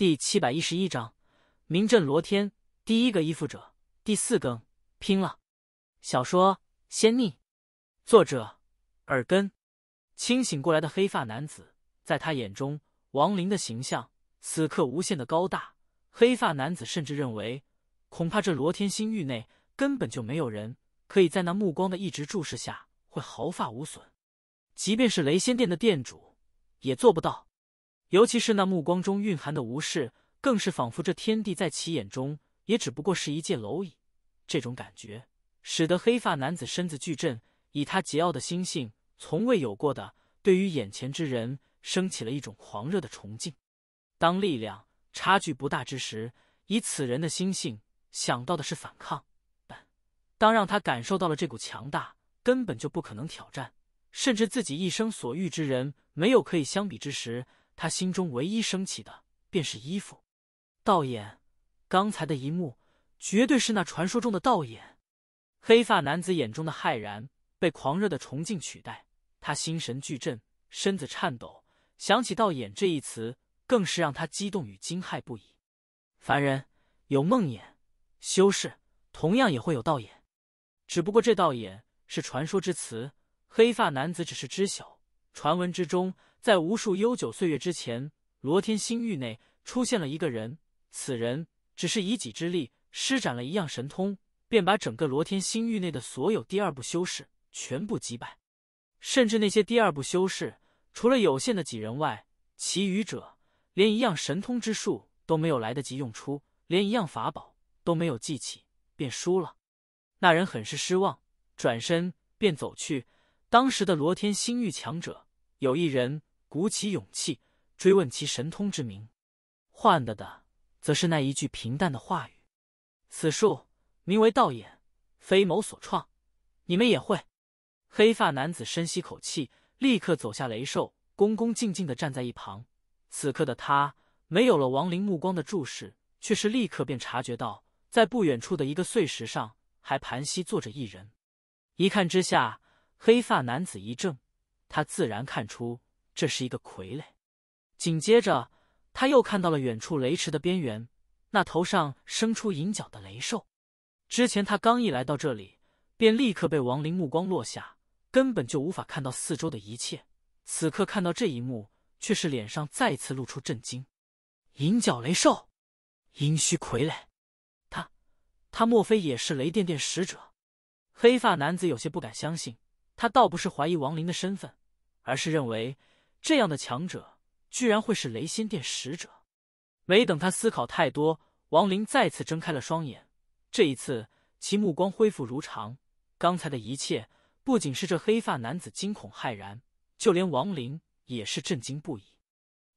第七百一十一章，名震罗天，第一个依附者，第四更，拼了。小说《仙逆》，作者：耳根。清醒过来的黑发男子，在他眼中，王林的形象此刻无限的高大。黑发男子甚至认为，恐怕这罗天星域内根本就没有人可以在那目光的一直注视下会毫发无损，即便是雷仙殿的殿主也做不到。尤其是那目光中蕴含的无视，更是仿佛这天地在其眼中也只不过是一介蝼蚁。这种感觉使得黑发男子身子巨震，以他桀骜的心性，从未有过的对于眼前之人升起了一种狂热的崇敬。当力量差距不大之时，以此人的心性想到的是反抗；但当让他感受到了这股强大，根本就不可能挑战，甚至自己一生所遇之人没有可以相比之时。他心中唯一升起的，便是衣服。道眼，刚才的一幕，绝对是那传说中的道眼。黑发男子眼中的骇然，被狂热的崇敬取代。他心神俱震，身子颤抖，想起“道眼”这一词，更是让他激动与惊骇不已。凡人有梦魇，修士同样也会有道眼，只不过这道眼是传说之词。黑发男子只是知晓，传闻之中。在无数悠久岁月之前，罗天星域内出现了一个人。此人只是以己之力施展了一样神通，便把整个罗天星域内的所有第二部修士全部击败。甚至那些第二部修士，除了有限的几人外，其余者连一样神通之术都没有来得及用出，连一样法宝都没有记起，便输了。那人很是失望，转身便走去。当时的罗天星域强者有一人。鼓起勇气追问其神通之名，换得的则是那一句平淡的话语：“此术名为道眼，非某所创，你们也会。”黑发男子深吸口气，立刻走下雷兽，恭恭敬敬的站在一旁。此刻的他没有了亡灵目光的注视，却是立刻便察觉到，在不远处的一个碎石上，还盘膝坐着一人。一看之下，黑发男子一怔，他自然看出。这是一个傀儡。紧接着，他又看到了远处雷池的边缘，那头上生出银角的雷兽。之前他刚一来到这里，便立刻被亡灵目光落下，根本就无法看到四周的一切。此刻看到这一幕，却是脸上再次露出震惊。银角雷兽，阴虚傀儡，他……他莫非也是雷电殿使者？黑发男子有些不敢相信。他倒不是怀疑亡灵的身份，而是认为。这样的强者，居然会是雷仙殿使者？没等他思考太多，王林再次睁开了双眼。这一次，其目光恢复如常。刚才的一切，不仅是这黑发男子惊恐骇然，就连王林也是震惊不已。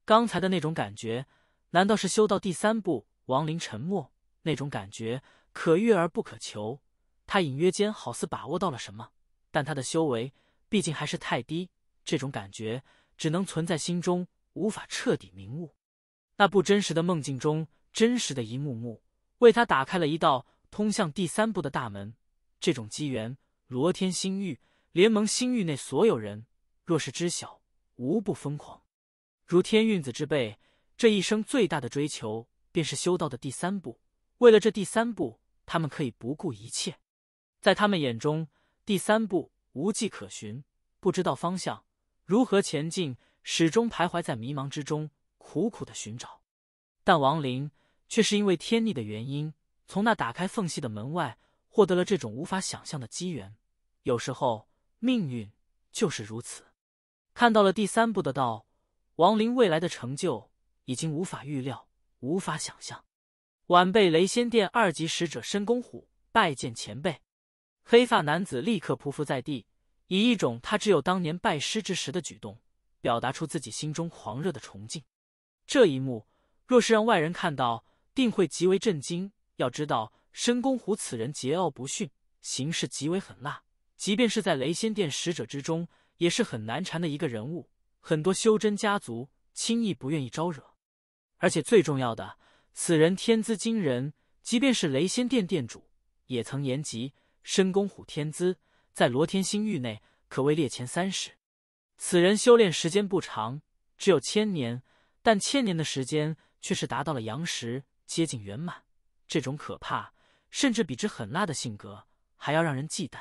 刚才的那种感觉，难道是修到第三步？王林沉默。那种感觉，可遇而不可求。他隐约间好似把握到了什么，但他的修为毕竟还是太低，这种感觉。只能存在心中，无法彻底明悟。那不真实的梦境中，真实的一幕幕，为他打开了一道通向第三步的大门。这种机缘，罗天星域联盟星域内所有人若是知晓，无不疯狂。如天运子之辈，这一生最大的追求便是修道的第三步。为了这第三步，他们可以不顾一切。在他们眼中，第三步无迹可寻，不知道方向。如何前进？始终徘徊在迷茫之中，苦苦的寻找。但王林却是因为天逆的原因，从那打开缝隙的门外获得了这种无法想象的机缘。有时候，命运就是如此。看到了第三步的道，王林未来的成就已经无法预料，无法想象。晚辈雷仙殿二级使者申公虎拜见前辈。黑发男子立刻匍匐在地。以一种他只有当年拜师之时的举动，表达出自己心中狂热的崇敬。这一幕若是让外人看到，定会极为震惊。要知道，申公虎此人桀骜不驯，行事极为狠辣，即便是在雷仙殿使者之中，也是很难缠的一个人物。很多修真家族轻易不愿意招惹。而且最重要的，此人天资惊人，即便是雷仙殿殿主，也曾言及申公虎天资。在罗天星域内，可谓列前三十。此人修炼时间不长，只有千年，但千年的时间却是达到了阳时，接近圆满。这种可怕，甚至比之狠辣的性格还要让人忌惮，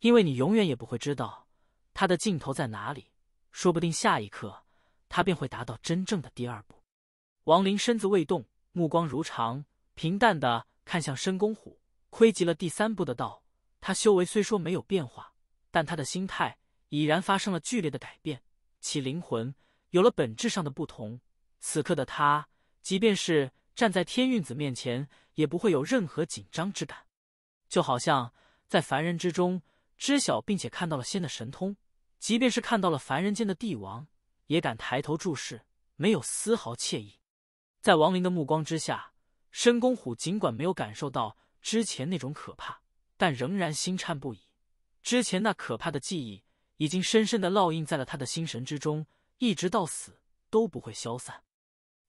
因为你永远也不会知道他的尽头在哪里，说不定下一刻他便会达到真正的第二步。王林身子未动，目光如常，平淡的看向申公虎，窥及了第三步的道。他修为虽说没有变化，但他的心态已然发生了剧烈的改变，其灵魂有了本质上的不同。此刻的他，即便是站在天运子面前，也不会有任何紧张之感，就好像在凡人之中知晓并且看到了仙的神通，即便是看到了凡人间的帝王，也敢抬头注视，没有丝毫怯意。在王林的目光之下，申公虎尽管没有感受到之前那种可怕。但仍然心颤不已，之前那可怕的记忆已经深深的烙印在了他的心神之中，一直到死都不会消散。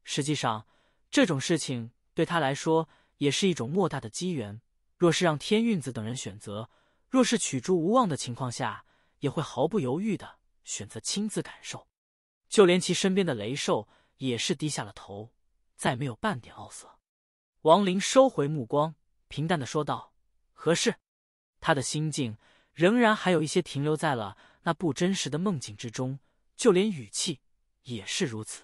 实际上，这种事情对他来说也是一种莫大的机缘。若是让天运子等人选择，若是取诸无望的情况下，也会毫不犹豫的选择亲自感受。就连其身边的雷兽也是低下了头，再没有半点傲色。王林收回目光，平淡的说道。何事？他的心境仍然还有一些停留在了那不真实的梦境之中，就连语气也是如此。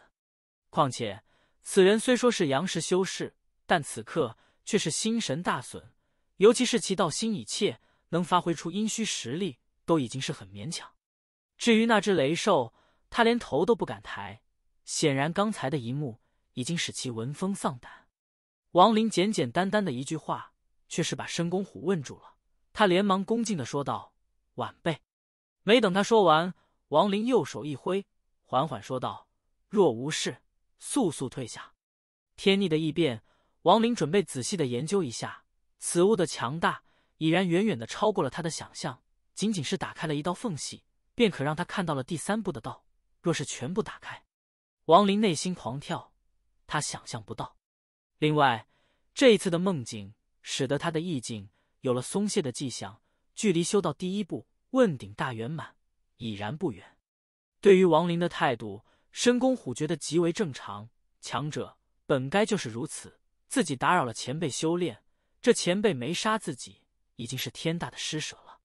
况且此人虽说是阳石修士，但此刻却是心神大损，尤其是其道心已怯，能发挥出阴虚实力都已经是很勉强。至于那只雷兽，他连头都不敢抬，显然刚才的一幕已经使其闻风丧胆。王林简简单单的一句话。却是把申公虎问住了，他连忙恭敬的说道：“晚辈。”没等他说完，王林右手一挥，缓缓说道：“若无事，速速退下。”天逆的异变，王林准备仔细的研究一下此物的强大，已然远远的超过了他的想象。仅仅是打开了一道缝隙，便可让他看到了第三步的道。若是全部打开，王林内心狂跳，他想象不到。另外，这一次的梦境。使得他的意境有了松懈的迹象，距离修道第一步问鼎大圆满已然不远。对于王林的态度，申公虎觉得极为正常，强者本该就是如此。自己打扰了前辈修炼，这前辈没杀自己已经是天大的施舍了。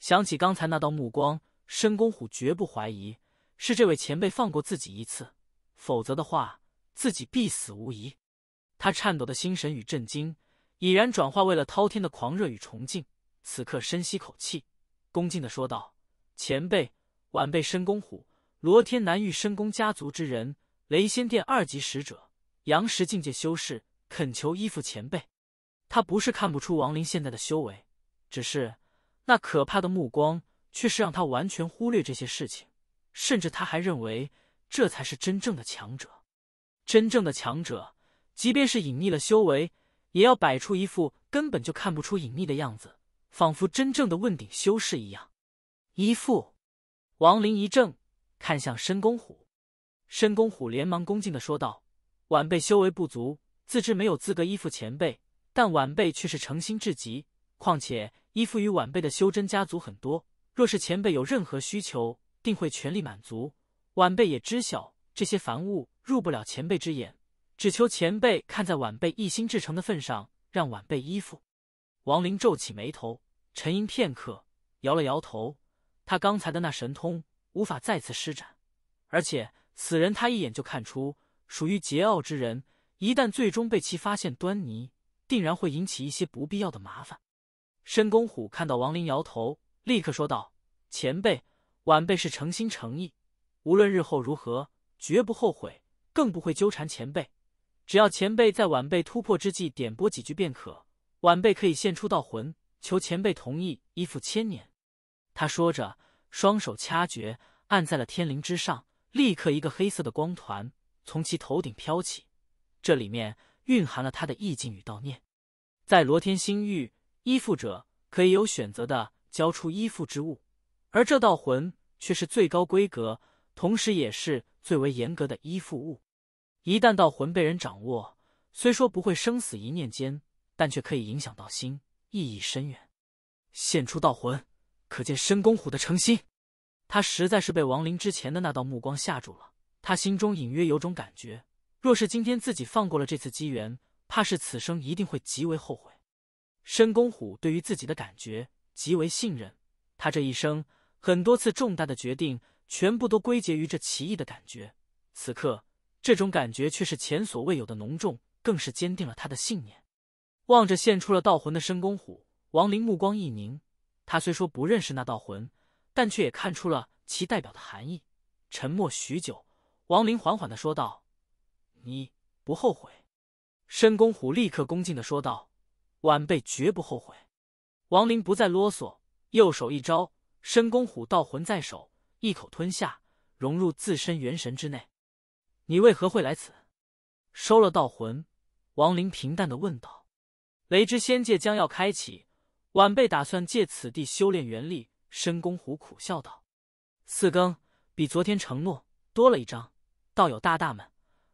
想起刚才那道目光，申公虎绝不怀疑是这位前辈放过自己一次，否则的话自己必死无疑。他颤抖的心神与震惊。已然转化为了滔天的狂热与崇敬。此刻深吸口气，恭敬的说道：“前辈，晚辈申公虎，罗天南域申公家族之人，雷仙殿二级使者，阳石境界修士，恳求依附前辈。”他不是看不出王林现在的修为，只是那可怕的目光却是让他完全忽略这些事情，甚至他还认为这才是真正的强者。真正的强者，即便是隐匿了修为。也要摆出一副根本就看不出隐秘的样子，仿佛真正的问鼎修士一样。一副，王林一怔，看向申公虎，申公虎连忙恭敬的说道：“晚辈修为不足，自知没有资格依附前辈，但晚辈却是诚心至极。况且依附于晚辈的修真家族很多，若是前辈有任何需求，定会全力满足。晚辈也知晓这些凡物入不了前辈之眼。”只求前辈看在晚辈一心至诚的份上，让晚辈依附。王林皱起眉头，沉吟片刻，摇了摇头。他刚才的那神通无法再次施展，而且此人他一眼就看出属于桀骜之人，一旦最终被其发现端倪，定然会引起一些不必要的麻烦。申公虎看到王林摇头，立刻说道：“前辈，晚辈是诚心诚意，无论日后如何，绝不后悔，更不会纠缠前辈。”只要前辈在晚辈突破之际点拨几句便可，晚辈可以献出道魂，求前辈同意依附千年。他说着，双手掐诀，按在了天灵之上，立刻一个黑色的光团从其头顶飘起，这里面蕴含了他的意境与道念。在罗天星域，依附者可以有选择的交出依附之物，而这道魂却是最高规格，同时也是最为严格的依附物。一旦道魂被人掌握，虽说不会生死一念间，但却可以影响到心，意义深远。现出道魂，可见申公虎的诚心。他实在是被王林之前的那道目光吓住了，他心中隐约有种感觉：若是今天自己放过了这次机缘，怕是此生一定会极为后悔。申公虎对于自己的感觉极为信任，他这一生很多次重大的决定，全部都归结于这奇异的感觉。此刻。这种感觉却是前所未有的浓重，更是坚定了他的信念。望着现出了道魂的申公虎，王林目光一凝。他虽说不认识那道魂，但却也看出了其代表的含义。沉默许久，王林缓缓的说道：“你不后悔？”申公虎立刻恭敬的说道：“晚辈绝不后悔。”王林不再啰嗦，右手一招，申公虎道魂在手，一口吞下，融入自身元神之内。你为何会来此？收了道魂，王林平淡的问道。雷之仙界将要开启，晚辈打算借此地修炼元力。深宫虎苦笑道：“四更比昨天承诺多了一章，道友大大们，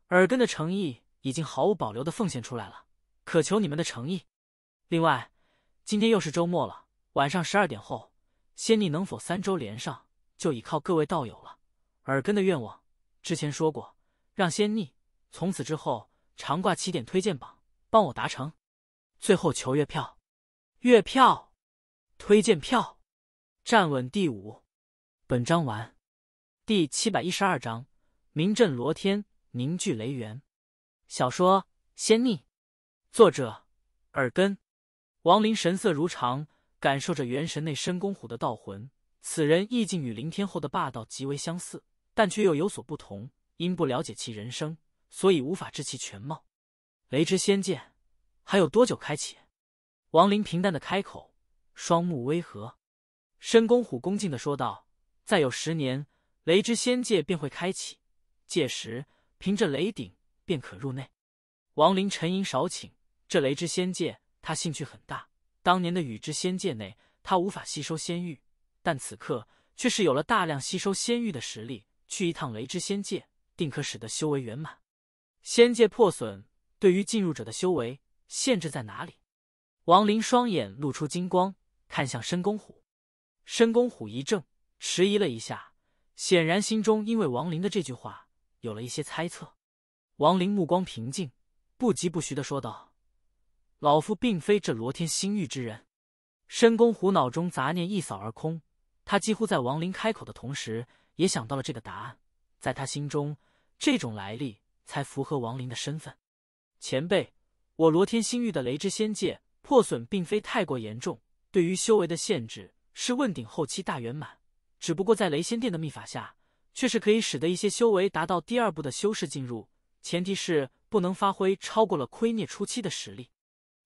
耳根的诚意已经毫无保留的奉献出来了，渴求你们的诚意。另外，今天又是周末了，晚上十二点后，仙逆能否三周连上，就倚靠各位道友了。耳根的愿望，之前说过。”让仙逆从此之后常挂起点推荐榜，帮我达成。最后求月票、月票、推荐票，站稳第五。本章完。第七百一十二章：名震罗天，凝聚雷源。小说《仙逆》，作者：耳根。王林神色如常，感受着元神内深宫虎的道魂。此人意境与林天后的霸道极为相似，但却又有所不同。因不了解其人生，所以无法知其全貌。雷之仙界还有多久开启？王林平淡的开口，双目微合。申公虎恭敬的说道：“再有十年，雷之仙界便会开启。届时，凭着雷鼎便可入内。”王林沉吟少顷，这雷之仙界他兴趣很大。当年的雨之仙界内，他无法吸收仙玉，但此刻却是有了大量吸收仙玉的实力。去一趟雷之仙界。定可使得修为圆满。仙界破损，对于进入者的修为限制在哪里？王林双眼露出金光，看向申公虎。申公虎一怔，迟疑了一下，显然心中因为王林的这句话有了一些猜测。王林目光平静，不疾不徐的说道：“老夫并非这罗天星域之人。”申公虎脑中杂念一扫而空，他几乎在王林开口的同时，也想到了这个答案，在他心中。这种来历才符合王林的身份，前辈，我罗天星域的雷之仙界破损并非太过严重，对于修为的限制是问鼎后期大圆满，只不过在雷仙殿的秘法下，却是可以使得一些修为达到第二步的修士进入，前提是不能发挥超过了亏孽初期的实力。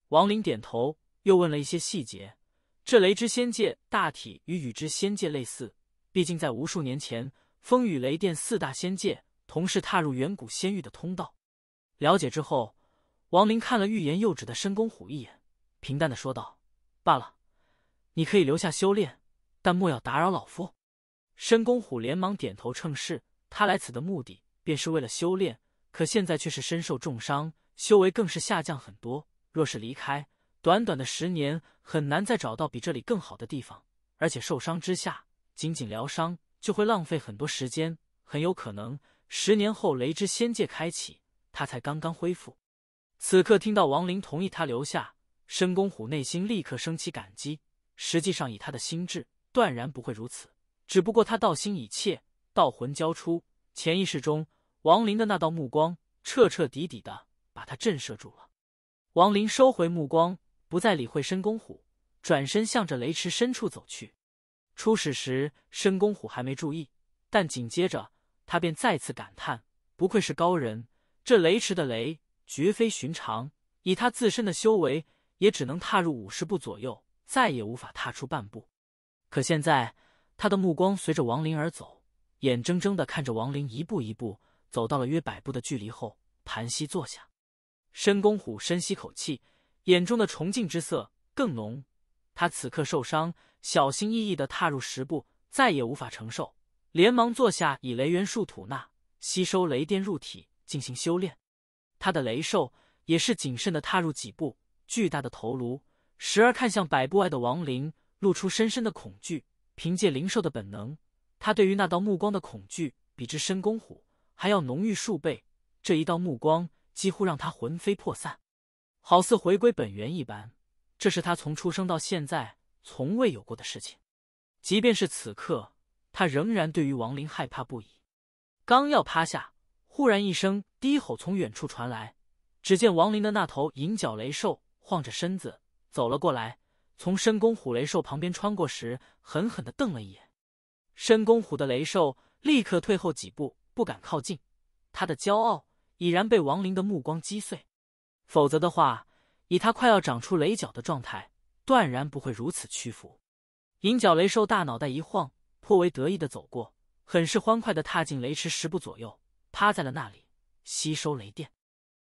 王林点头，又问了一些细节。这雷之仙界大体与雨之仙界类似，毕竟在无数年前，风雨雷电四大仙界。同时踏入远古仙域的通道。了解之后，王林看了欲言又止的申公虎一眼，平淡的说道：“罢了，你可以留下修炼，但莫要打扰老夫。”申公虎连忙点头称是。他来此的目的便是为了修炼，可现在却是身受重伤，修为更是下降很多。若是离开，短短的十年很难再找到比这里更好的地方，而且受伤之下，仅仅疗伤就会浪费很多时间，很有可能。十年后，雷之仙界开启，他才刚刚恢复。此刻听到王林同意他留下，申公虎内心立刻升起感激。实际上，以他的心智，断然不会如此。只不过他道心已切，道魂交出，潜意识中，王林的那道目光彻彻底底的把他震慑住了。王林收回目光，不再理会申公虎，转身向着雷池深处走去。初始时，申公虎还没注意，但紧接着。他便再次感叹：“不愧是高人，这雷池的雷绝非寻常。以他自身的修为，也只能踏入五十步左右，再也无法踏出半步。”可现在，他的目光随着王林而走，眼睁睁的看着王林一步一步走到了约百步的距离后，盘膝坐下。申公虎深吸口气，眼中的崇敬之色更浓。他此刻受伤，小心翼翼的踏入十步，再也无法承受。连忙坐下，以雷元术吐纳，吸收雷电入体进行修炼。他的雷兽也是谨慎地踏入几步，巨大的头颅时而看向百步外的亡灵，露出深深的恐惧。凭借灵兽的本能，他对于那道目光的恐惧比之深宫虎还要浓郁数倍。这一道目光几乎让他魂飞魄散，好似回归本源一般。这是他从出生到现在从未有过的事情，即便是此刻。他仍然对于王林害怕不已，刚要趴下，忽然一声低吼从远处传来。只见王林的那头银角雷兽晃着身子走了过来，从深宫虎雷兽旁边穿过时，狠狠的瞪了一眼。深宫虎的雷兽立刻退后几步，不敢靠近。他的骄傲已然被王林的目光击碎，否则的话，以他快要长出雷角的状态，断然不会如此屈服。银角雷兽大脑袋一晃。颇为得意的走过，很是欢快的踏进雷池十步左右，趴在了那里吸收雷电。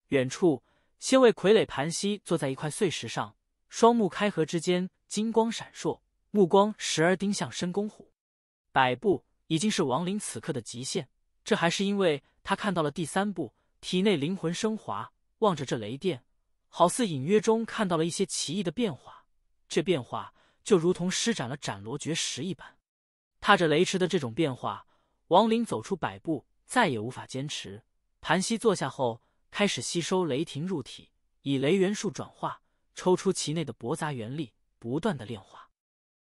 远处，仙位傀儡盘膝坐在一块碎石上，双目开合之间金光闪烁，目光时而盯向申公虎。百步已经是王林此刻的极限，这还是因为他看到了第三步，体内灵魂升华，望着这雷电，好似隐约中看到了一些奇异的变化。这变化就如同施展了斩罗绝石一般。踏着雷池的这种变化，王林走出百步，再也无法坚持，盘膝坐下后，开始吸收雷霆入体，以雷元术转化，抽出其内的驳杂元力，不断的炼化。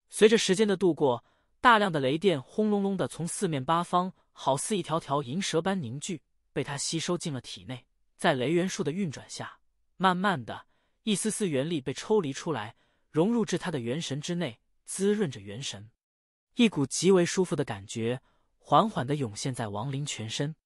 随着时间的度过，大量的雷电轰隆隆的从四面八方，好似一条条银蛇般凝聚，被他吸收进了体内。在雷元术的运转下，慢慢的，一丝丝元力被抽离出来，融入至他的元神之内，滋润着元神。一股极为舒服的感觉缓缓的涌现在王林全身。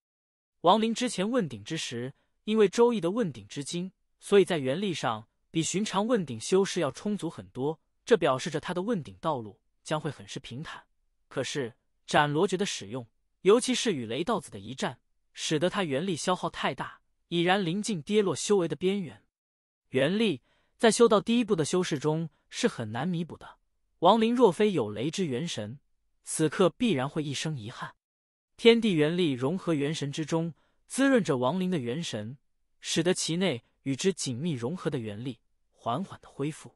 王林之前问鼎之时，因为周易的问鼎之精，所以在元力上比寻常问鼎修士要充足很多。这表示着他的问鼎道路将会很是平坦。可是斩罗诀的使用，尤其是与雷道子的一战，使得他元力消耗太大，已然临近跌落修为的边缘。元力在修道第一步的修士中是很难弥补的。王林若非有雷之元神，此刻必然会一生遗憾。天地元力融合元神之中，滋润着王林的元神，使得其内与之紧密融合的元力缓缓的恢复。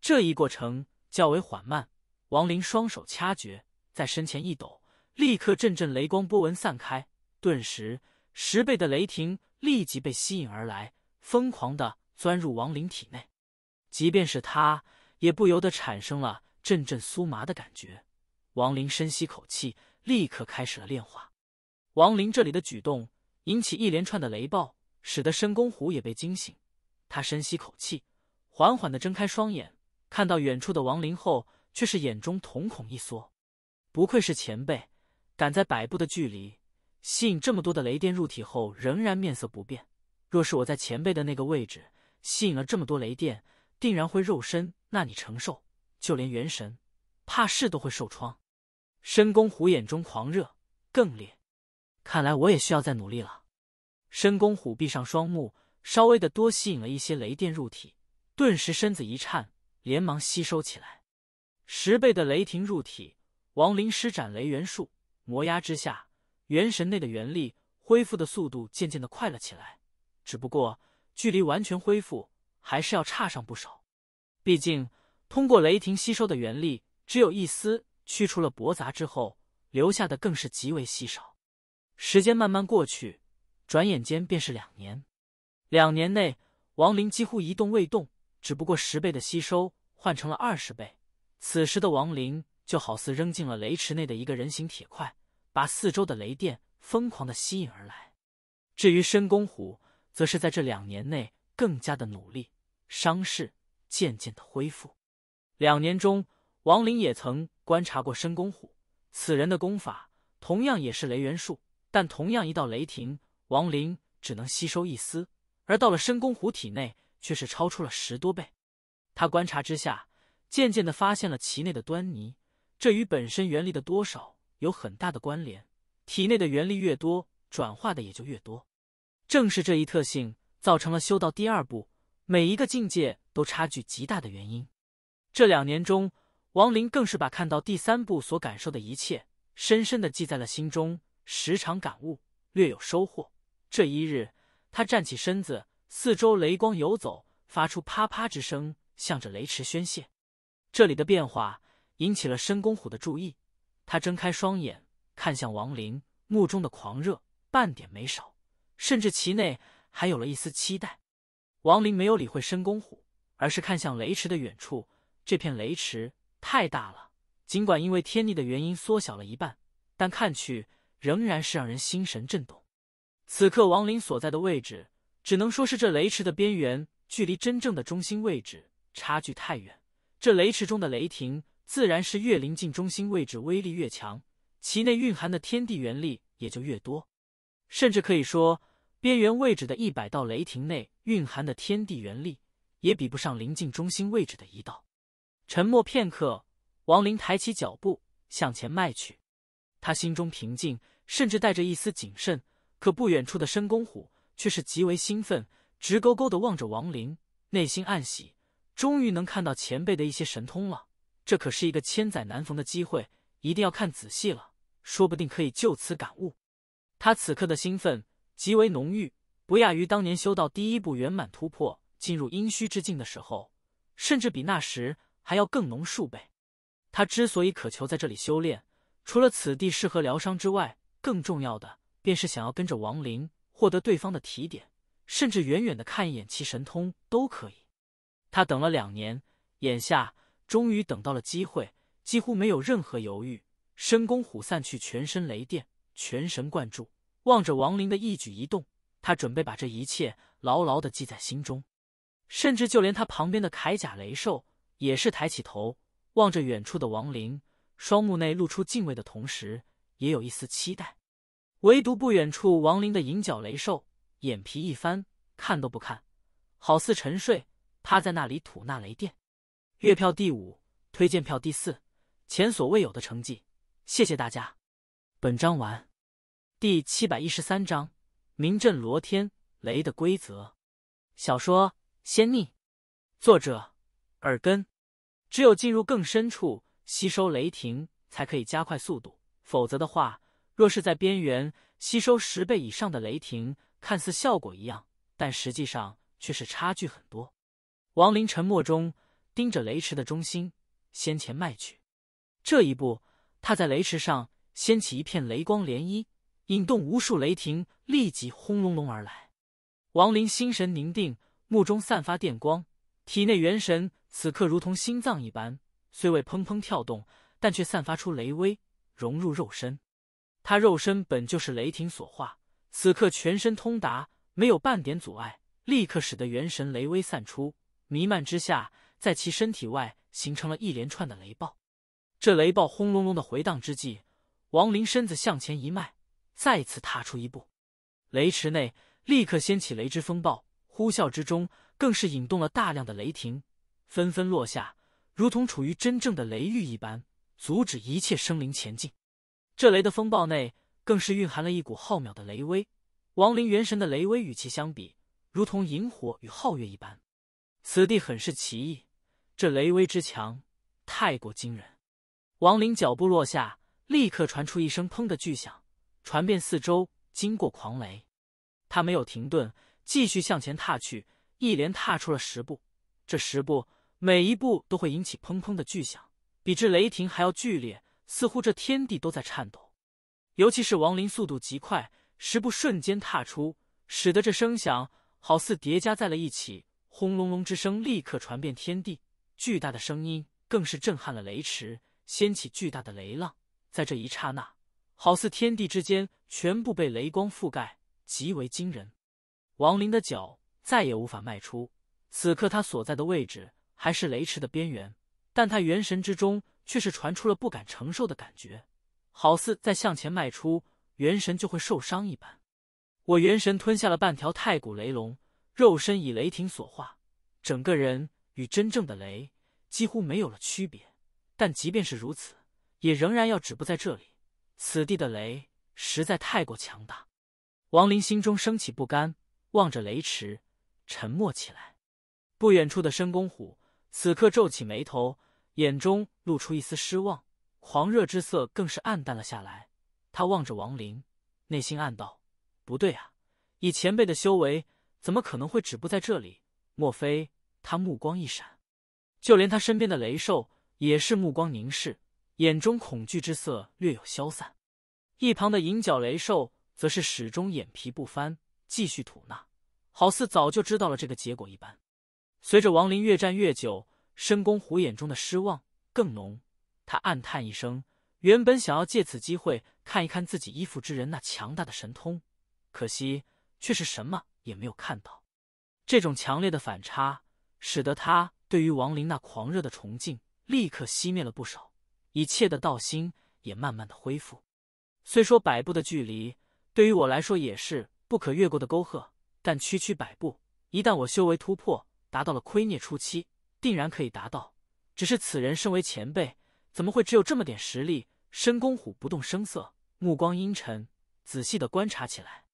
这一过程较为缓慢。王林双手掐诀，在身前一抖，立刻阵阵雷光波纹散开，顿时十倍的雷霆立即被吸引而来，疯狂的钻入王林体内。即便是他，也不由得产生了。阵阵酥麻的感觉，王林深吸口气，立刻开始了炼化。王林这里的举动引起一连串的雷暴，使得申公虎也被惊醒。他深吸口气，缓缓的睁开双眼，看到远处的王林后，却是眼中瞳孔一缩。不愧是前辈，敢在百步的距离吸引这么多的雷电入体后，仍然面色不变。若是我在前辈的那个位置，吸引了这么多雷电，定然会肉身。那你承受？就连元神，怕是都会受创。申公虎眼中狂热更烈，看来我也需要再努力了。申公虎闭上双目，稍微的多吸引了一些雷电入体，顿时身子一颤，连忙吸收起来。十倍的雷霆入体，王灵施展雷元术，磨压之下，元神内的元力恢复的速度渐渐的快了起来。只不过距离完全恢复，还是要差上不少，毕竟。通过雷霆吸收的元力，只有一丝去除了驳杂之后，留下的更是极为稀少。时间慢慢过去，转眼间便是两年。两年内，王林几乎一动未动，只不过十倍的吸收换成了二十倍。此时的王林就好似扔进了雷池内的一个人形铁块，把四周的雷电疯狂的吸引而来。至于申公虎，则是在这两年内更加的努力，伤势渐渐的恢复。两年中，王林也曾观察过申公虎。此人的功法同样也是雷元术，但同样一道雷霆，王林只能吸收一丝，而到了申公虎体内，却是超出了十多倍。他观察之下，渐渐的发现了其内的端倪。这与本身元力的多少有很大的关联，体内的元力越多，转化的也就越多。正是这一特性，造成了修道第二步每一个境界都差距极大的原因。这两年中，王林更是把看到第三部所感受的一切，深深的记在了心中，时常感悟，略有收获。这一日，他站起身子，四周雷光游走，发出啪啪之声，向着雷池宣泄。这里的变化引起了申公虎的注意，他睁开双眼，看向王林，目中的狂热半点没少，甚至其内还有了一丝期待。王林没有理会申公虎，而是看向雷池的远处。这片雷池太大了，尽管因为天逆的原因缩小了一半，但看去仍然是让人心神震动。此刻王林所在的位置，只能说是这雷池的边缘，距离真正的中心位置差距太远。这雷池中的雷霆，自然是越临近中心位置，威力越强，其内蕴含的天地元力也就越多。甚至可以说，边缘位置的一百道雷霆内蕴含的天地元力，也比不上临近中心位置的一道。沉默片刻，王林抬起脚步向前迈去。他心中平静，甚至带着一丝谨慎。可不远处的申公虎却是极为兴奋，直勾勾的望着王林，内心暗喜，终于能看到前辈的一些神通了。这可是一个千载难逢的机会，一定要看仔细了，说不定可以就此感悟。他此刻的兴奋极为浓郁，不亚于当年修道第一步圆满突破，进入阴虚之境的时候，甚至比那时。还要更浓数倍。他之所以渴求在这里修炼，除了此地适合疗伤之外，更重要的便是想要跟着王灵获得对方的提点，甚至远远的看一眼其神通都可以。他等了两年，眼下终于等到了机会，几乎没有任何犹豫。深宫虎散去全身雷电，全神贯注望着王灵的一举一动。他准备把这一切牢牢的记在心中，甚至就连他旁边的铠甲雷兽。也是抬起头望着远处的王灵，双目内露出敬畏的同时，也有一丝期待。唯独不远处王灵的银角雷兽，眼皮一翻，看都不看，好似沉睡，趴在那里吐纳雷电。月票第五，推荐票第四，前所未有的成绩，谢谢大家！本章完。第七百一十三章：名震罗天雷的规则。小说《仙逆》，作者：耳根。只有进入更深处吸收雷霆，才可以加快速度。否则的话，若是在边缘吸收十倍以上的雷霆，看似效果一样，但实际上却是差距很多。王林沉默中盯着雷池的中心，先前迈去，这一步他在雷池上，掀起一片雷光涟漪，引动无数雷霆立即轰隆隆而来。王林心神凝定，目中散发电光，体内元神。此刻如同心脏一般，虽未砰砰跳动，但却散发出雷威，融入肉身。他肉身本就是雷霆所化，此刻全身通达，没有半点阻碍，立刻使得元神雷威散出，弥漫之下，在其身体外形成了一连串的雷暴。这雷暴轰隆隆的回荡之际，王林身子向前一迈，再次踏出一步，雷池内立刻掀起雷之风暴，呼啸之中更是引动了大量的雷霆。纷纷落下，如同处于真正的雷域一般，阻止一切生灵前进。这雷的风暴内，更是蕴含了一股浩渺的雷威。亡灵元神的雷威与其相比，如同萤火与皓月一般。此地很是奇异，这雷威之强，太过惊人。亡灵脚步落下，立刻传出一声“砰”的巨响，传遍四周。经过狂雷，他没有停顿，继续向前踏去，一连踏出了十步。这十步，每一步都会引起砰砰的巨响，比之雷霆还要剧烈，似乎这天地都在颤抖。尤其是王林速度极快，十步瞬间踏出，使得这声响好似叠加在了一起，轰隆隆之声立刻传遍天地。巨大的声音更是震撼了雷池，掀起巨大的雷浪。在这一刹那，好似天地之间全部被雷光覆盖，极为惊人。王林的脚再也无法迈出。此刻他所在的位置还是雷池的边缘，但他元神之中却是传出了不敢承受的感觉，好似在向前迈出，元神就会受伤一般。我元神吞下了半条太古雷龙，肉身以雷霆所化，整个人与真正的雷几乎没有了区别。但即便是如此，也仍然要止步在这里。此地的雷实在太过强大，王林心中升起不甘，望着雷池，沉默起来。不远处的申公虎此刻皱起眉头，眼中露出一丝失望，狂热之色更是暗淡了下来。他望着王林，内心暗道：“不对啊，以前辈的修为，怎么可能会止步在这里？莫非……”他目光一闪，就连他身边的雷兽也是目光凝视，眼中恐惧之色略有消散。一旁的银角雷兽则是始终眼皮不翻，继续吐纳，好似早就知道了这个结果一般。随着王林越战越久，申公虎眼中的失望更浓。他暗叹一声，原本想要借此机会看一看自己依附之人那强大的神通，可惜却是什么也没有看到。这种强烈的反差，使得他对于王林那狂热的崇敬立刻熄灭了不少，一切的道心也慢慢的恢复。虽说百步的距离对于我来说也是不可越过的沟壑，但区区百步，一旦我修为突破，达到了窥涅初期，定然可以达到。只是此人身为前辈，怎么会只有这么点实力？申公虎不动声色，目光阴沉，仔细的观察起来。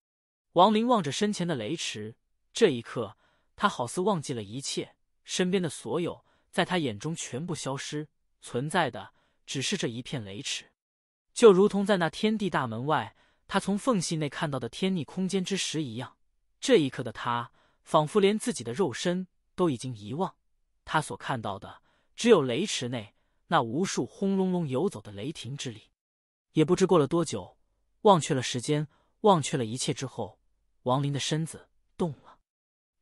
王林望着身前的雷池，这一刻，他好似忘记了一切，身边的所有，在他眼中全部消失，存在的只是这一片雷池，就如同在那天地大门外，他从缝隙内看到的天逆空间之时一样。这一刻的他，仿佛连自己的肉身。都已经遗忘，他所看到的只有雷池内那无数轰隆隆游走的雷霆之力。也不知过了多久，忘却了时间，忘却了一切之后，王林的身子动了，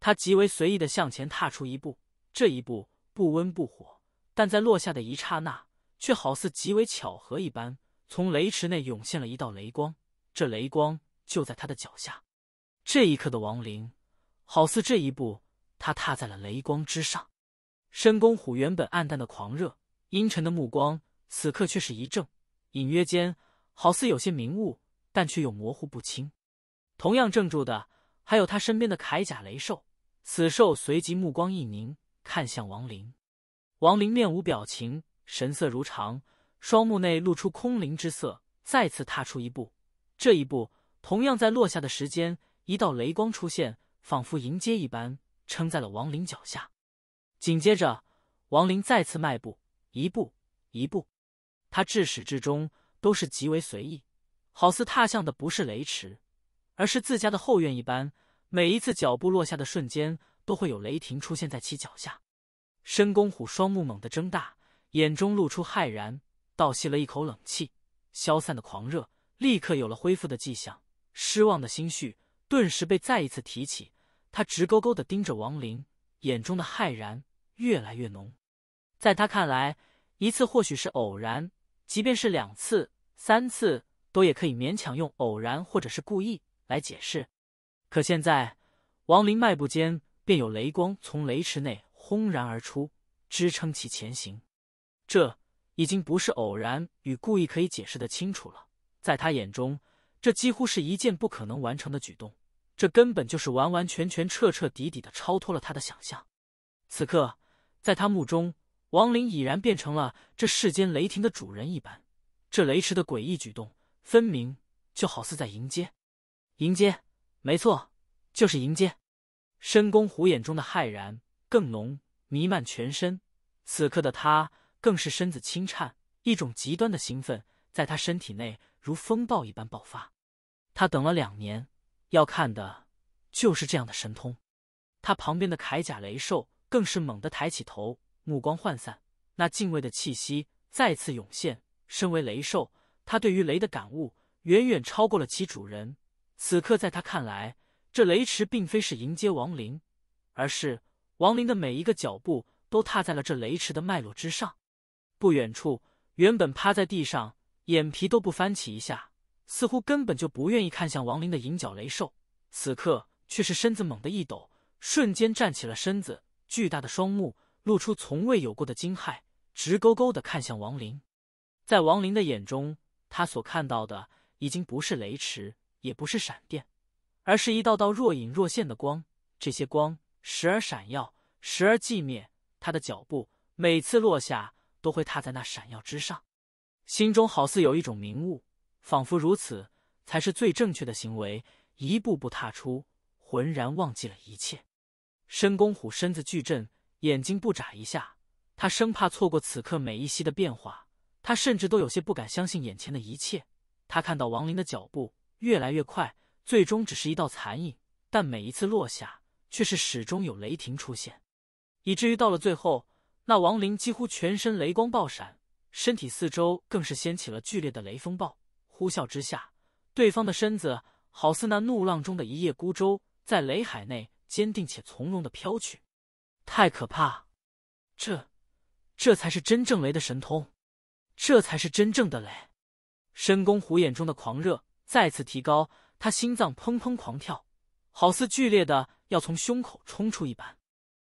他极为随意的向前踏出一步，这一步不温不火，但在落下的一刹那，却好似极为巧合一般，从雷池内涌现了一道雷光，这雷光就在他的脚下。这一刻的王林，好似这一步。他踏在了雷光之上，申公虎原本暗淡的狂热、阴沉的目光，此刻却是一怔，隐约间好似有些明悟，但却又模糊不清。同样怔住的，还有他身边的铠甲雷兽。此兽随即目光一凝，看向王林。王林面无表情，神色如常，双目内露出空灵之色，再次踏出一步。这一步同样在落下的时间，一道雷光出现，仿佛迎接一般。撑在了王林脚下，紧接着，王林再次迈步，一步一步，他至始至终都是极为随意，好似踏向的不是雷池，而是自家的后院一般。每一次脚步落下的瞬间，都会有雷霆出现在其脚下。申公虎双目猛地睁大，眼中露出骇然，倒吸了一口冷气，消散的狂热立刻有了恢复的迹象，失望的心绪顿时被再一次提起。他直勾勾的盯着王林，眼中的骇然越来越浓。在他看来，一次或许是偶然，即便是两次、三次，都也可以勉强用偶然或者是故意来解释。可现在，王林迈步间便有雷光从雷池内轰然而出，支撑其前行。这已经不是偶然与故意可以解释的清楚了。在他眼中，这几乎是一件不可能完成的举动。这根本就是完完全全、彻彻底底的超脱了他的想象。此刻，在他目中，王林已然变成了这世间雷霆的主人一般。这雷池的诡异举动，分明就好似在迎接，迎接。没错，就是迎接。深宫虎眼中的骇然更浓，弥漫全身。此刻的他，更是身子轻颤，一种极端的兴奋在他身体内如风暴一般爆发。他等了两年。要看的就是这样的神通。他旁边的铠甲雷兽更是猛地抬起头，目光涣散，那敬畏的气息再次涌现。身为雷兽，他对于雷的感悟远远超过了其主人。此刻，在他看来，这雷池并非是迎接亡灵，而是亡灵的每一个脚步都踏在了这雷池的脉络之上。不远处，原本趴在地上，眼皮都不翻起一下。似乎根本就不愿意看向王林的银角雷兽，此刻却是身子猛的一抖，瞬间站起了身子。巨大的双目露出从未有过的惊骇，直勾勾的看向王林。在王林的眼中，他所看到的已经不是雷池，也不是闪电，而是一道道若隐若现的光。这些光时而闪耀，时而寂灭。他的脚步每次落下，都会踏在那闪耀之上，心中好似有一种明悟。仿佛如此才是最正确的行为，一步步踏出，浑然忘记了一切。申公虎身子巨震，眼睛不眨一下，他生怕错过此刻每一息的变化。他甚至都有些不敢相信眼前的一切。他看到王林的脚步越来越快，最终只是一道残影，但每一次落下，却是始终有雷霆出现，以至于到了最后，那王林几乎全身雷光爆闪，身体四周更是掀起了剧烈的雷风暴。呼啸之下，对方的身子好似那怒浪中的一叶孤舟，在雷海内坚定且从容的飘去。太可怕！这，这才是真正雷的神通，这才是真正的雷。深宫虎眼中的狂热再次提高，他心脏砰砰狂跳，好似剧烈的要从胸口冲出一般。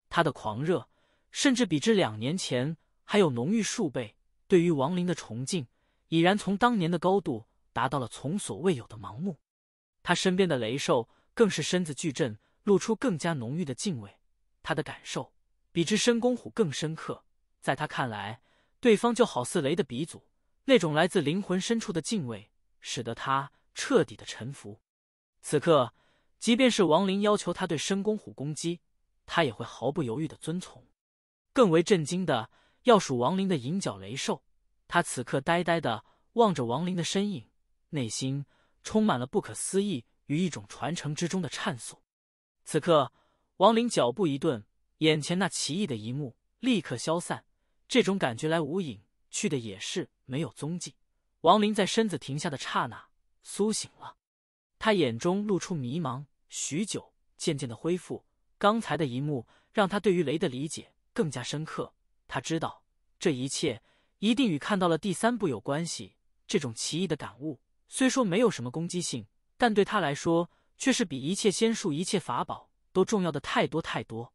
他的狂热甚至比之两年前还有浓郁数倍，对于亡灵的崇敬已然从当年的高度。达到了从所未有的盲目，他身边的雷兽更是身子巨震，露出更加浓郁的敬畏。他的感受比之申公虎更深刻，在他看来，对方就好似雷的鼻祖，那种来自灵魂深处的敬畏，使得他彻底的臣服。此刻，即便是王林要求他对申公虎攻击，他也会毫不犹豫的遵从。更为震惊的，要数王林的银角雷兽，他此刻呆呆的望着王林的身影。内心充满了不可思议与一种传承之中的颤粟。此刻，王林脚步一顿，眼前那奇异的一幕立刻消散。这种感觉来无影去的也是没有踪迹。王林在身子停下的刹那苏醒了，他眼中露出迷茫，许久渐渐的恢复。刚才的一幕让他对于雷的理解更加深刻。他知道这一切一定与看到了第三部有关系。这种奇异的感悟。虽说没有什么攻击性，但对他来说却是比一切仙术、一切法宝都重要的太多太多。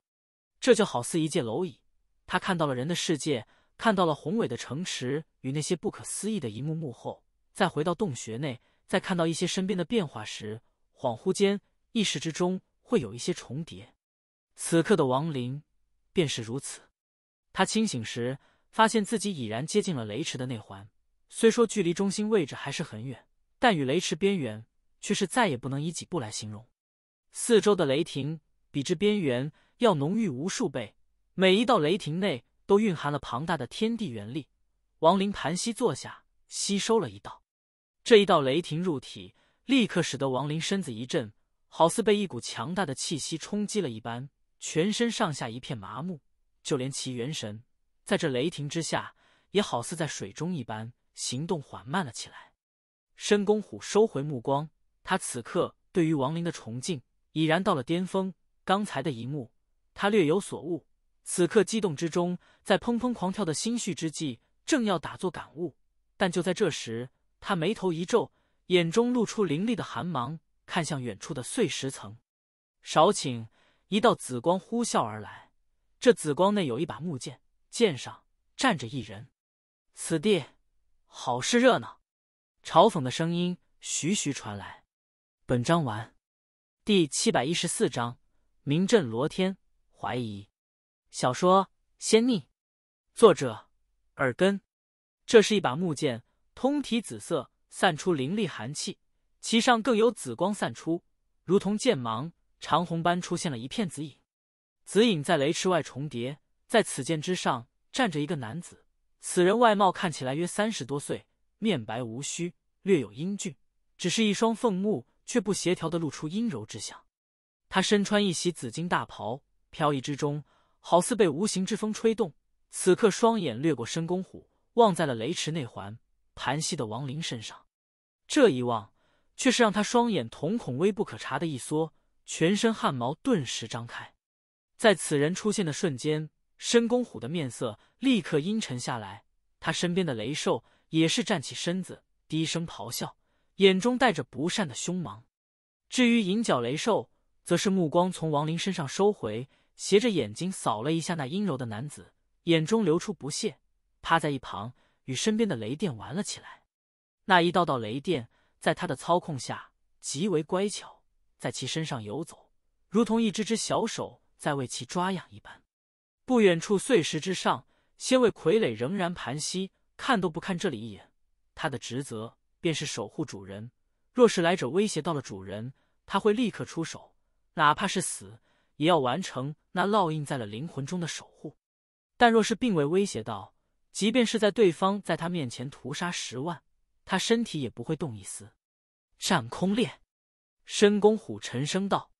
这就好似一介蝼蚁，他看到了人的世界，看到了宏伟的城池与那些不可思议的一幕幕后；再回到洞穴内，再看到一些身边的变化时，恍惚间意识之中会有一些重叠。此刻的王林便是如此。他清醒时发现自己已然接近了雷池的内环，虽说距离中心位置还是很远。但与雷池边缘却是再也不能以几步来形容。四周的雷霆比之边缘要浓郁无数倍，每一道雷霆内都蕴含了庞大的天地元力。王林盘膝坐下，吸收了一道。这一道雷霆入体，立刻使得王林身子一震，好似被一股强大的气息冲击了一般，全身上下一片麻木，就连其元神在这雷霆之下，也好似在水中一般，行动缓慢了起来。申公虎收回目光，他此刻对于王林的崇敬已然到了巅峰。刚才的一幕，他略有所悟。此刻激动之中，在砰砰狂跳的心绪之际，正要打坐感悟，但就在这时，他眉头一皱，眼中露出凌厉的寒芒，看向远处的碎石层。少顷，一道紫光呼啸而来，这紫光内有一把木剑，剑上站着一人。此地，好是热闹。嘲讽的声音徐徐传来。本章完，第七百一十四章：名震罗天怀疑。小说《仙逆》，作者：耳根。这是一把木剑，通体紫色，散出凌厉寒气，其上更有紫光散出，如同剑芒长虹般出现了一片紫影。紫影在雷池外重叠，在此剑之上站着一个男子。此人外貌看起来约三十多岁。面白无须，略有英俊，只是一双凤目却不协调的露出阴柔之相。他身穿一袭紫金大袍，飘逸之中好似被无形之风吹动。此刻，双眼掠过申公虎，望在了雷池内环盘膝的王林身上。这一望，却是让他双眼瞳孔微不可察的一缩，全身汗毛顿时张开。在此人出现的瞬间，申公虎的面色立刻阴沉下来，他身边的雷兽。也是站起身子，低声咆哮，眼中带着不善的凶芒。至于银角雷兽，则是目光从王林身上收回，斜着眼睛扫了一下那阴柔的男子，眼中流出不屑，趴在一旁与身边的雷电玩了起来。那一道道雷电在他的操控下极为乖巧，在其身上游走，如同一只只小手在为其抓痒一般。不远处碎石之上，仙位傀儡仍然盘膝。看都不看这里一眼，他的职责便是守护主人。若是来者威胁到了主人，他会立刻出手，哪怕是死，也要完成那烙印在了灵魂中的守护。但若是并未威胁到，即便是在对方在他面前屠杀十万，他身体也不会动一丝。战空烈，申公虎沉声道。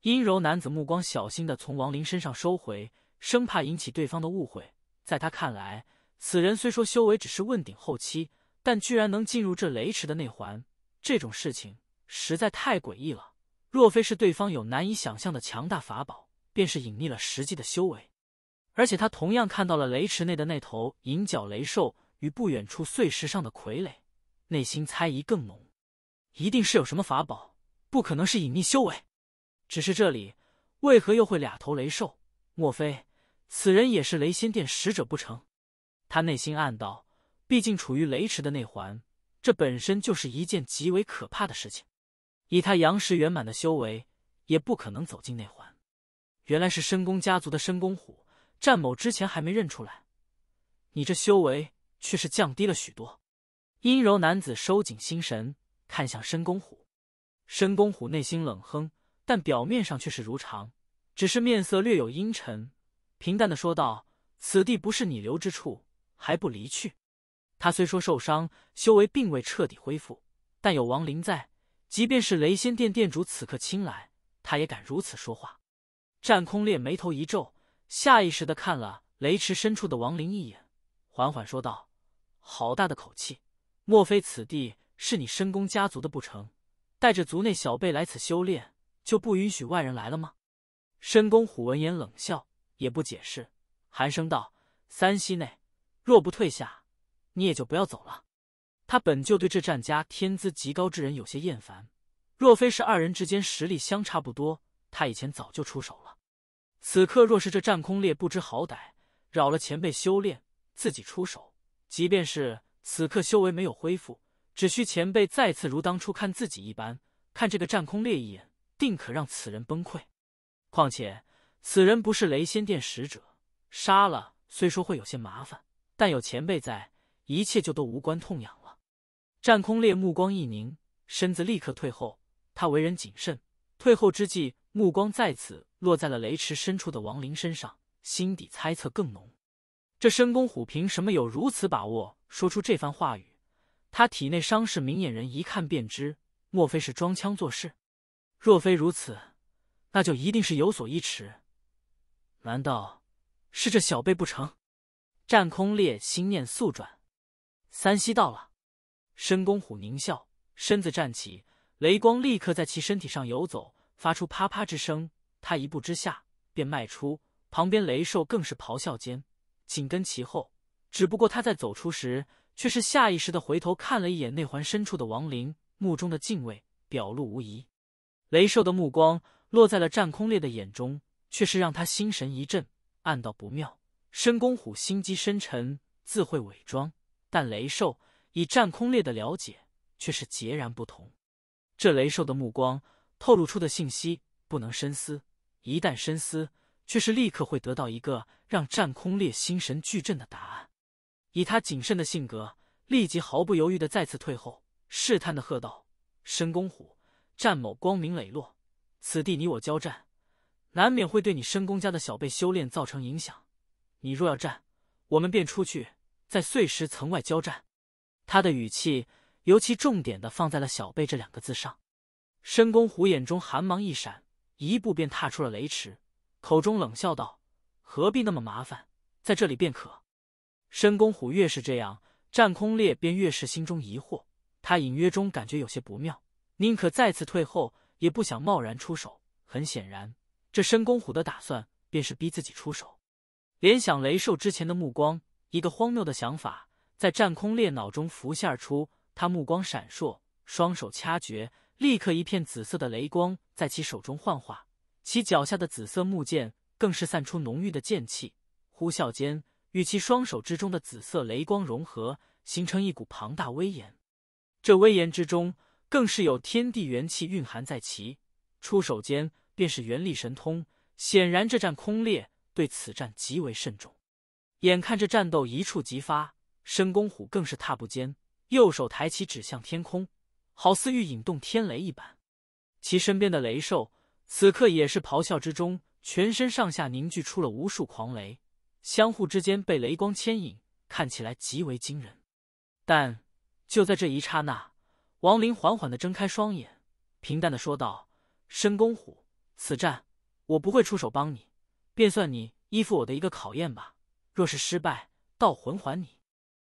阴柔男子目光小心的从王林身上收回，生怕引起对方的误会。在他看来。此人虽说修为只是问鼎后期，但居然能进入这雷池的内环，这种事情实在太诡异了。若非是对方有难以想象的强大法宝，便是隐匿了实际的修为。而且他同样看到了雷池内的那头银角雷兽与不远处碎石上的傀儡，内心猜疑更浓。一定是有什么法宝，不可能是隐匿修为。只是这里为何又会俩头雷兽？莫非此人也是雷仙殿使者不成？他内心暗道：，毕竟处于雷池的内环，这本身就是一件极为可怕的事情。以他阳石圆满的修为，也不可能走进内环。原来是申公家族的申公虎，战某之前还没认出来。你这修为却是降低了许多。阴柔男子收紧心神，看向申公虎。申公虎内心冷哼，但表面上却是如常，只是面色略有阴沉，平淡的说道：“此地不是你留之处。”还不离去？他虽说受伤，修为并未彻底恢复，但有王林在，即便是雷仙殿殿主此刻亲来，他也敢如此说话。战空烈眉头一皱，下意识的看了雷池深处的王林一眼，缓缓说道：“好大的口气！莫非此地是你深宫家族的不成？带着族内小辈来此修炼，就不允许外人来了吗？”申公虎闻言冷笑，也不解释，寒声道：“三息内。”若不退下，你也就不要走了。他本就对这战家天资极高之人有些厌烦，若非是二人之间实力相差不多，他以前早就出手了。此刻若是这战空烈不知好歹，扰了前辈修炼，自己出手，即便是此刻修为没有恢复，只需前辈再次如当初看自己一般看这个战空烈一眼，定可让此人崩溃。况且此人不是雷仙殿使者，杀了虽说会有些麻烦。但有前辈在，一切就都无关痛痒了。战空烈目光一凝，身子立刻退后。他为人谨慎，退后之际，目光再次落在了雷池深处的王林身上，心底猜测更浓。这申公虎凭什么有如此把握说出这番话语？他体内伤势，明眼人一看便知。莫非是装腔作势？若非如此，那就一定是有所依持。难道是这小辈不成？战空烈心念速转，三息到了。申公虎狞笑，身子站起，雷光立刻在其身体上游走，发出啪啪之声。他一步之下便迈出，旁边雷兽更是咆哮间紧跟其后。只不过他在走出时，却是下意识的回头看了一眼内环深处的亡灵，目中的敬畏表露无遗。雷兽的目光落在了战空烈的眼中，却是让他心神一震，暗道不妙。申公虎心机深沉，自会伪装，但雷兽以战空烈的了解却是截然不同。这雷兽的目光透露出的信息，不能深思；一旦深思，却是立刻会得到一个让战空烈心神俱震的答案。以他谨慎的性格，立即毫不犹豫的再次退后，试探的喝道：“申公虎，战某光明磊落，此地你我交战，难免会对你申公家的小辈修炼造成影响。”你若要战，我们便出去，在碎石层外交战。他的语气尤其重点的放在了“小辈”这两个字上。申公虎眼中寒芒一闪，一步便踏出了雷池，口中冷笑道：“何必那么麻烦，在这里便可。”申公虎越是这样，战空烈便越是心中疑惑。他隐约中感觉有些不妙，宁可再次退后，也不想贸然出手。很显然，这申公虎的打算便是逼自己出手。联想雷兽之前的目光，一个荒谬的想法在战空烈脑中浮现而出。他目光闪烁，双手掐诀，立刻一片紫色的雷光在其手中幻化。其脚下的紫色木剑更是散出浓郁的剑气，呼啸间与其双手之中的紫色雷光融合，形成一股庞大威严。这威严之中更是有天地元气蕴含在其出手间便是元力神通。显然，这战空烈。对此战极为慎重，眼看着战斗一触即发，申公虎更是踏步间，右手抬起指向天空，好似欲引动天雷一般。其身边的雷兽此刻也是咆哮之中，全身上下凝聚出了无数狂雷，相互之间被雷光牵引，看起来极为惊人。但就在这一刹那，王林缓缓的睁开双眼，平淡的说道：“申公虎，此战我不会出手帮你。”便算你依附我的一个考验吧。若是失败，道魂还你。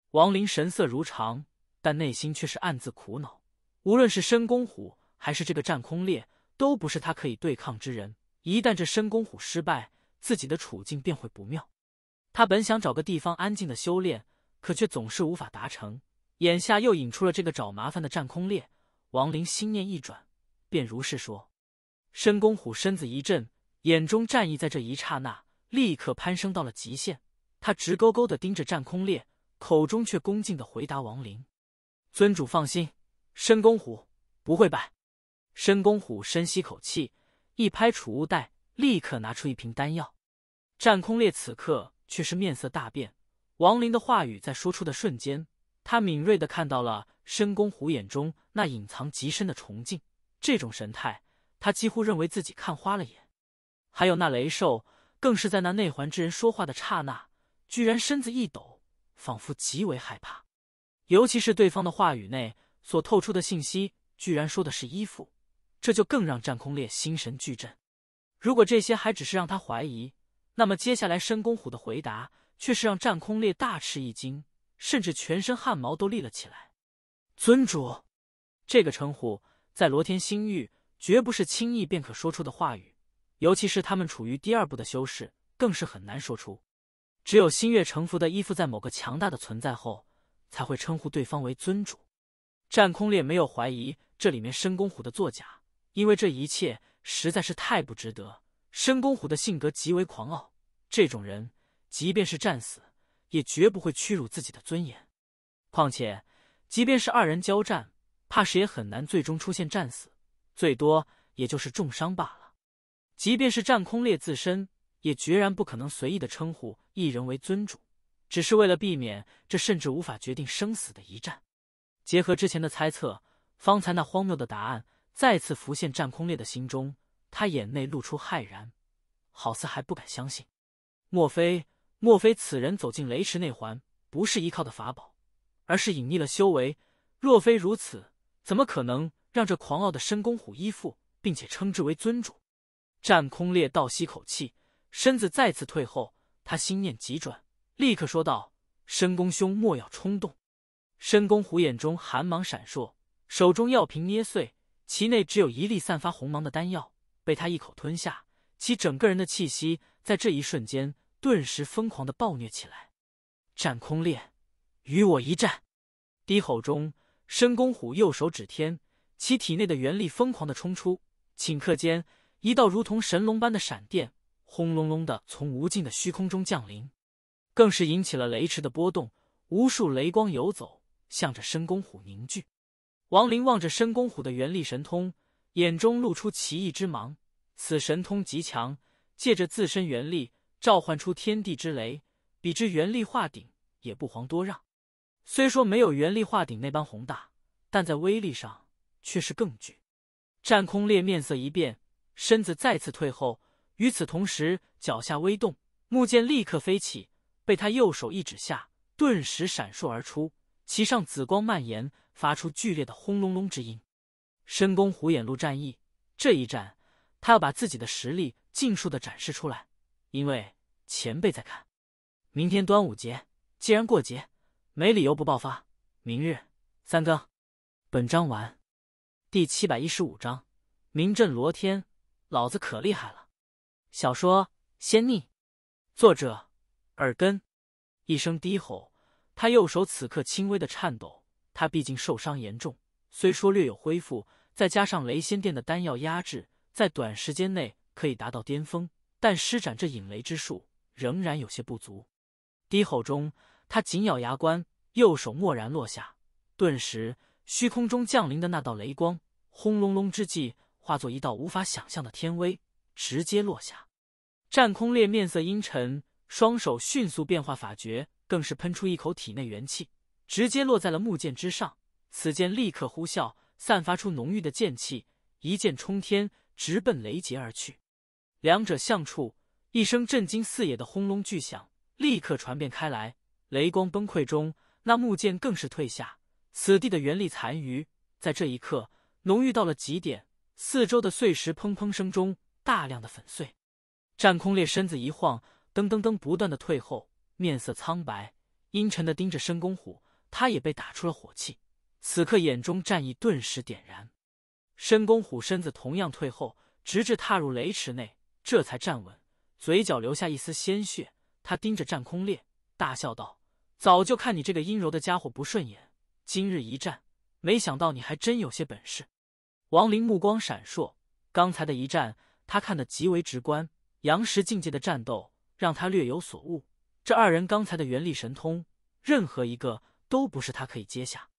王林神色如常，但内心却是暗自苦恼。无论是申公虎，还是这个战空烈，都不是他可以对抗之人。一旦这申公虎失败，自己的处境便会不妙。他本想找个地方安静的修炼，可却总是无法达成。眼下又引出了这个找麻烦的战空烈，王林心念一转，便如是说。申公虎身子一震。眼中战意在这一刹那立刻攀升到了极限，他直勾勾的盯着战空烈，口中却恭敬的回答：“王林，尊主放心，申公虎不会败。”申公虎深吸口气，一拍储物袋，立刻拿出一瓶丹药。战空烈此刻却是面色大变，王林的话语在说出的瞬间，他敏锐的看到了申公虎眼中那隐藏极深的崇敬，这种神态，他几乎认为自己看花了眼。还有那雷兽，更是在那内环之人说话的刹那，居然身子一抖，仿佛极为害怕。尤其是对方的话语内所透出的信息，居然说的是衣服，这就更让战空烈心神俱震。如果这些还只是让他怀疑，那么接下来申公虎的回答却是让战空烈大吃一惊，甚至全身汗毛都立了起来。尊主，这个称呼在罗天星域绝不是轻易便可说出的话语。尤其是他们处于第二步的修士，更是很难说出。只有心悦诚服的依附在某个强大的存在后，才会称呼对方为尊主。战空烈没有怀疑这里面申公虎的作假，因为这一切实在是太不值得。申公虎的性格极为狂傲，这种人即便是战死，也绝不会屈辱自己的尊严。况且，即便是二人交战，怕是也很难最终出现战死，最多也就是重伤罢了。即便是战空烈自身，也决然不可能随意的称呼一人为尊主，只是为了避免这甚至无法决定生死的一战。结合之前的猜测，方才那荒谬的答案再次浮现战空烈的心中，他眼内露出骇然，好似还不敢相信。莫非，莫非此人走进雷池内环，不是依靠的法宝，而是隐匿了修为？若非如此，怎么可能让这狂傲的申公虎依附，并且称之为尊主？战空烈倒吸口气，身子再次退后。他心念急转，立刻说道：“申公兄，莫要冲动。”申公虎眼中寒芒闪烁，手中药瓶捏碎，其内只有一粒散发红芒的丹药，被他一口吞下。其整个人的气息在这一瞬间顿时疯狂的暴虐起来。战空烈，与我一战！低吼中，申公虎右手指天，其体内的元力疯狂的冲出，顷刻间。一道如同神龙般的闪电，轰隆隆的从无尽的虚空中降临，更是引起了雷池的波动。无数雷光游走，向着申公虎凝聚。王林望着申公虎的元力神通，眼中露出奇异之芒。此神通极强，借着自身元力召唤出天地之雷，比之元力化顶也不遑多让。虽说没有元力化顶那般宏大，但在威力上却是更巨。战空烈面色一变。身子再次退后，与此同时，脚下微动，木剑立刻飞起，被他右手一指下，顿时闪烁而出，其上紫光蔓延，发出剧烈的轰隆隆之音。深宫虎眼露战意，这一战，他要把自己的实力尽数的展示出来，因为前辈在看。明天端午节，既然过节，没理由不爆发。明日三更。本章完。第七百一十五章，名震罗天。老子可厉害了！小说《仙逆》，作者耳根。一声低吼，他右手此刻轻微的颤抖。他毕竟受伤严重，虽说略有恢复，再加上雷仙殿的丹药压制，在短时间内可以达到巅峰，但施展这引雷之术仍然有些不足。低吼中，他紧咬牙关，右手蓦然落下，顿时虚空中降临的那道雷光，轰隆隆之际。化作一道无法想象的天威，直接落下。战空烈面色阴沉，双手迅速变化法诀，更是喷出一口体内元气，直接落在了木剑之上。此剑立刻呼啸，散发出浓郁的剑气，一剑冲天，直奔雷劫而去。两者相触，一声震惊四野的轰隆巨响立刻传遍开来。雷光崩溃中，那木剑更是退下。此地的元力残余，在这一刻浓郁到了极点。四周的碎石砰砰声中，大量的粉碎。战空烈身子一晃，噔噔噔不断的退后，面色苍白，阴沉的盯着申公虎。他也被打出了火气，此刻眼中战意顿时点燃。申公虎身子同样退后，直至踏入雷池内，这才站稳，嘴角留下一丝鲜血。他盯着战空烈，大笑道：“早就看你这个阴柔的家伙不顺眼，今日一战，没想到你还真有些本事。”王林目光闪烁，刚才的一战他看得极为直观。阳石境界的战斗让他略有所悟。这二人刚才的元力神通，任何一个都不是他可以接下。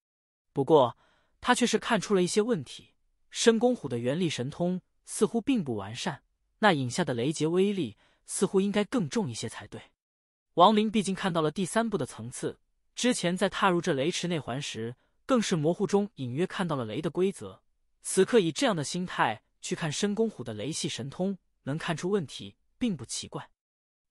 不过，他却是看出了一些问题。申公虎的元力神通似乎并不完善，那引下的雷劫威力似乎应该更重一些才对。王林毕竟看到了第三步的层次，之前在踏入这雷池内环时，更是模糊中隐约看到了雷的规则。此刻以这样的心态去看申公虎的雷系神通，能看出问题并不奇怪。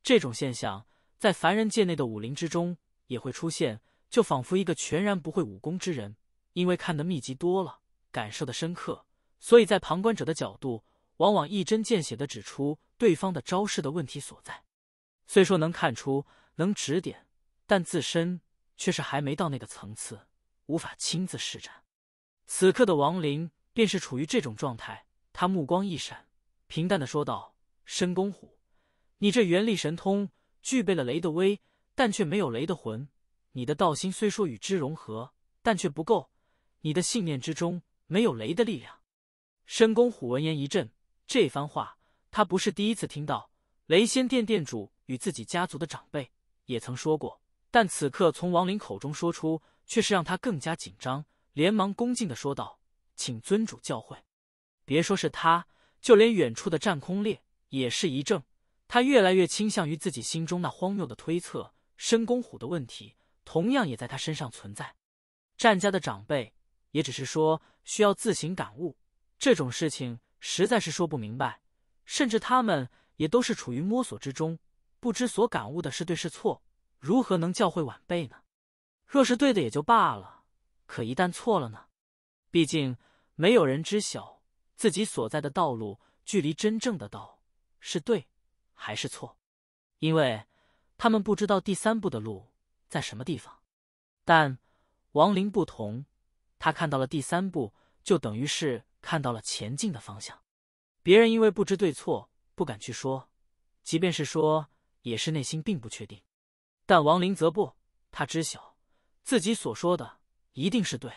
这种现象在凡人界内的武林之中也会出现，就仿佛一个全然不会武功之人，因为看得密集多了，感受的深刻，所以在旁观者的角度，往往一针见血地指出对方的招式的问题所在。虽说能看出、能指点，但自身却是还没到那个层次，无法亲自施展。此刻的王林。便是处于这种状态，他目光一闪，平淡的说道：“申公虎，你这元力神通具备了雷的威，但却没有雷的魂。你的道心虽说与之融合，但却不够。你的信念之中没有雷的力量。”申公虎闻言一震，这番话他不是第一次听到，雷仙殿殿主与自己家族的长辈也曾说过，但此刻从王林口中说出，却是让他更加紧张，连忙恭敬的说道。请尊主教诲。别说是他，就连远处的战空烈也是一怔。他越来越倾向于自己心中那荒谬的推测。申公虎的问题同样也在他身上存在。战家的长辈也只是说需要自行感悟，这种事情实在是说不明白。甚至他们也都是处于摸索之中，不知所感悟的是对是错，如何能教会晚辈呢？若是对的也就罢了，可一旦错了呢？毕竟。没有人知晓自己所在的道路距离真正的道是对还是错，因为他们不知道第三步的路在什么地方。但王林不同，他看到了第三步，就等于是看到了前进的方向。别人因为不知对错，不敢去说；即便是说，也是内心并不确定。但王林则不，他知晓自己所说的一定是对。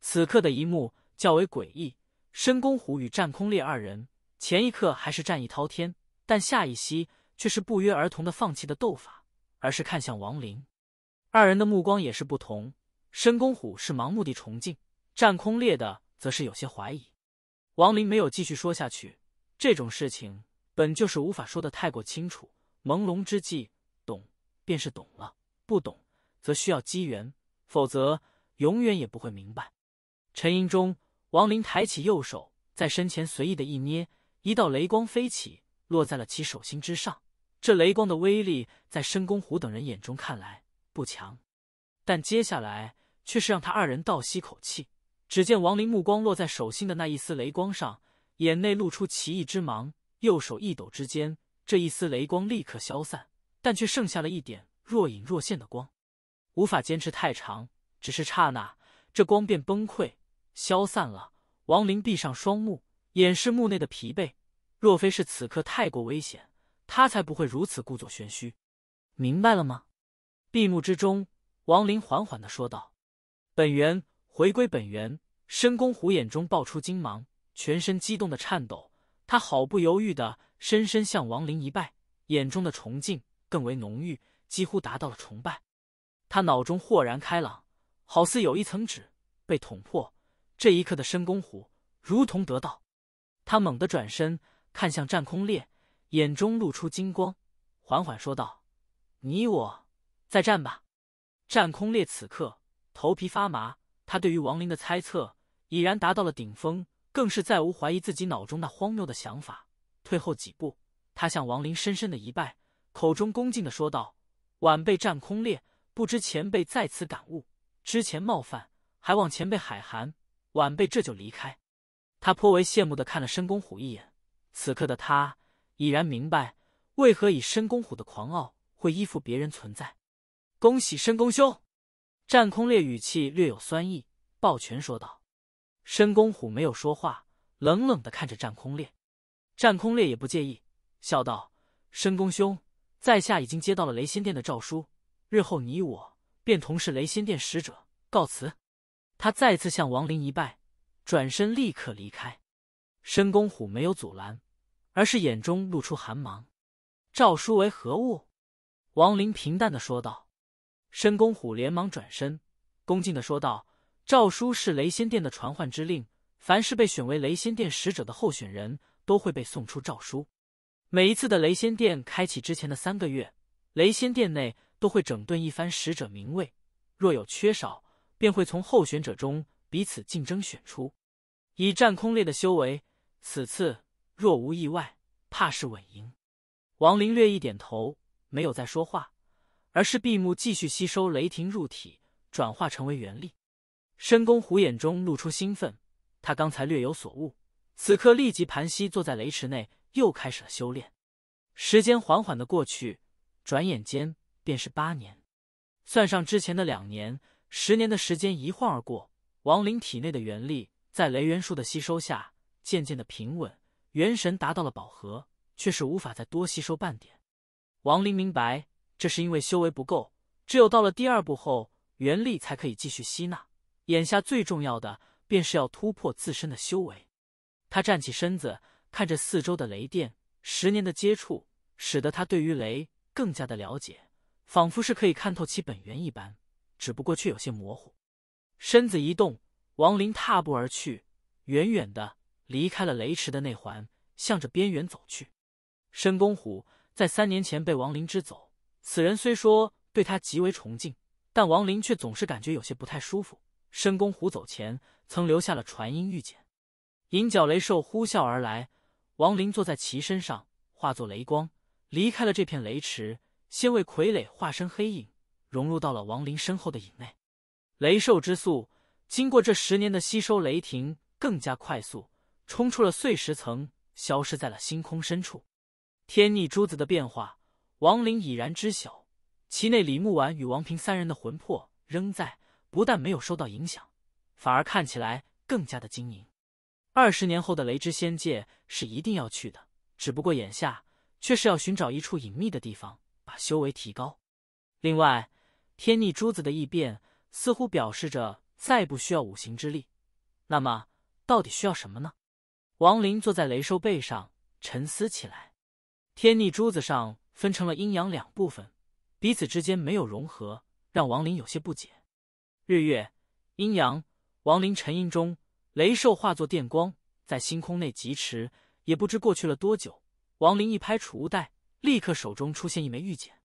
此刻的一幕。较为诡异，申公虎与战空烈二人前一刻还是战意滔天，但下一息却是不约而同的放弃了斗法，而是看向王林。二人的目光也是不同，申公虎是盲目的崇敬，战空烈的则是有些怀疑。王林没有继续说下去，这种事情本就是无法说得太过清楚，朦胧之际懂便是懂了，不懂则需要机缘，否则永远也不会明白。沉吟中，王林抬起右手，在身前随意的一捏，一道雷光飞起，落在了其手心之上。这雷光的威力在申公虎等人眼中看来不强，但接下来却是让他二人倒吸口气。只见王林目光落在手心的那一丝雷光上，眼内露出奇异之芒。右手一抖之间，这一丝雷光立刻消散，但却剩下了一点若隐若现的光。无法坚持太长，只是刹那，这光便崩溃。消散了。王林闭上双目，掩饰目内的疲惫。若非是此刻太过危险，他才不会如此故作玄虚。明白了吗？闭目之中，王林缓缓的说道：“本源回归本源。”深宫虎眼中爆出金芒，全身激动的颤抖。他毫不犹豫的深深向王林一拜，眼中的崇敬更为浓郁，几乎达到了崇拜。他脑中豁然开朗，好似有一层纸被捅破。这一刻的深宫虎如同得道，他猛地转身看向战空烈，眼中露出金光，缓缓说道：“你我再战吧。”战空烈此刻头皮发麻，他对于王林的猜测已然达到了顶峰，更是再无怀疑自己脑中那荒谬的想法。退后几步，他向王林深深的一拜，口中恭敬的说道：“晚辈战空烈，不知前辈在此感悟之前冒犯，还望前辈海涵。”晚辈这就离开。他颇为羡慕的看了申公虎一眼，此刻的他已然明白，为何以申公虎的狂傲会依附别人存在。恭喜申公兄！战空烈语气略有酸意，抱拳说道。申公虎没有说话，冷冷的看着战空烈。战空烈也不介意，笑道：“申公兄，在下已经接到了雷仙殿的诏书，日后你我便同是雷仙殿使者，告辞。”他再次向王林一拜，转身立刻离开。申公虎没有阻拦，而是眼中露出寒芒。诏书为何物？王林平淡的说道。申公虎连忙转身，恭敬的说道：“诏书是雷仙殿的传唤之令，凡是被选为雷仙殿使者的候选人都会被送出诏书。每一次的雷仙殿开启之前的三个月，雷仙殿内都会整顿一番使者名位，若有缺少。”便会从候选者中彼此竞争选出。以战空烈的修为，此次若无意外，怕是稳赢。王林略一点头，没有再说话，而是闭目继续吸收雷霆入体，转化成为元力。深宫虎眼中露出兴奋，他刚才略有所悟，此刻立即盘膝坐在雷池内，又开始了修炼。时间缓缓的过去，转眼间便是八年，算上之前的两年。十年的时间一晃而过，王林体内的元力在雷元术的吸收下渐渐的平稳，元神达到了饱和，却是无法再多吸收半点。王林明白，这是因为修为不够，只有到了第二步后，元力才可以继续吸纳。眼下最重要的便是要突破自身的修为。他站起身子，看着四周的雷电，十年的接触使得他对于雷更加的了解，仿佛是可以看透其本源一般。只不过却有些模糊，身子一动，王林踏步而去，远远的离开了雷池的内环，向着边缘走去。申公虎在三年前被王林支走，此人虽说对他极为崇敬，但王林却总是感觉有些不太舒服。申公虎走前曾留下了传音玉简。银角雷兽呼啸而来，王林坐在其身上，化作雷光离开了这片雷池，先为傀儡化身黑影。融入到了王林身后的影内，雷兽之速经过这十年的吸收雷霆更加快速冲出了碎石层，消失在了星空深处。天逆珠子的变化，王林已然知晓，其内李木婉与王平三人的魂魄仍在，不但没有受到影响，反而看起来更加的晶莹。二十年后的雷之仙界是一定要去的，只不过眼下却是要寻找一处隐秘的地方，把修为提高。另外。天逆珠子的异变似乎表示着再不需要五行之力，那么到底需要什么呢？王林坐在雷兽背上沉思起来。天逆珠子上分成了阴阳两部分，彼此之间没有融合，让王林有些不解。日月阴阳，王林沉吟中，雷兽化作电光在星空内疾驰，也不知过去了多久。王林一拍储物袋，立刻手中出现一枚玉简。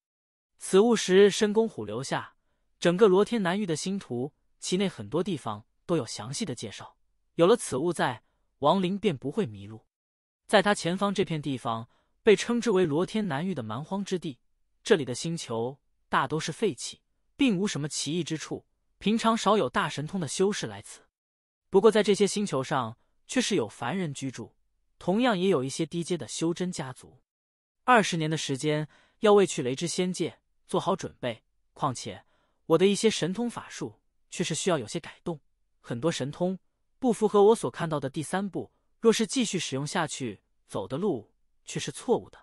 此物时申公虎留下，整个罗天南域的星图，其内很多地方都有详细的介绍。有了此物在，王林便不会迷路。在他前方这片地方，被称之为罗天南域的蛮荒之地，这里的星球大都是废弃，并无什么奇异之处，平常少有大神通的修士来此。不过在这些星球上，却是有凡人居住，同样也有一些低阶的修真家族。二十年的时间，要为去雷之仙界。做好准备。况且，我的一些神通法术却是需要有些改动，很多神通不符合我所看到的第三步。若是继续使用下去，走的路却是错误的。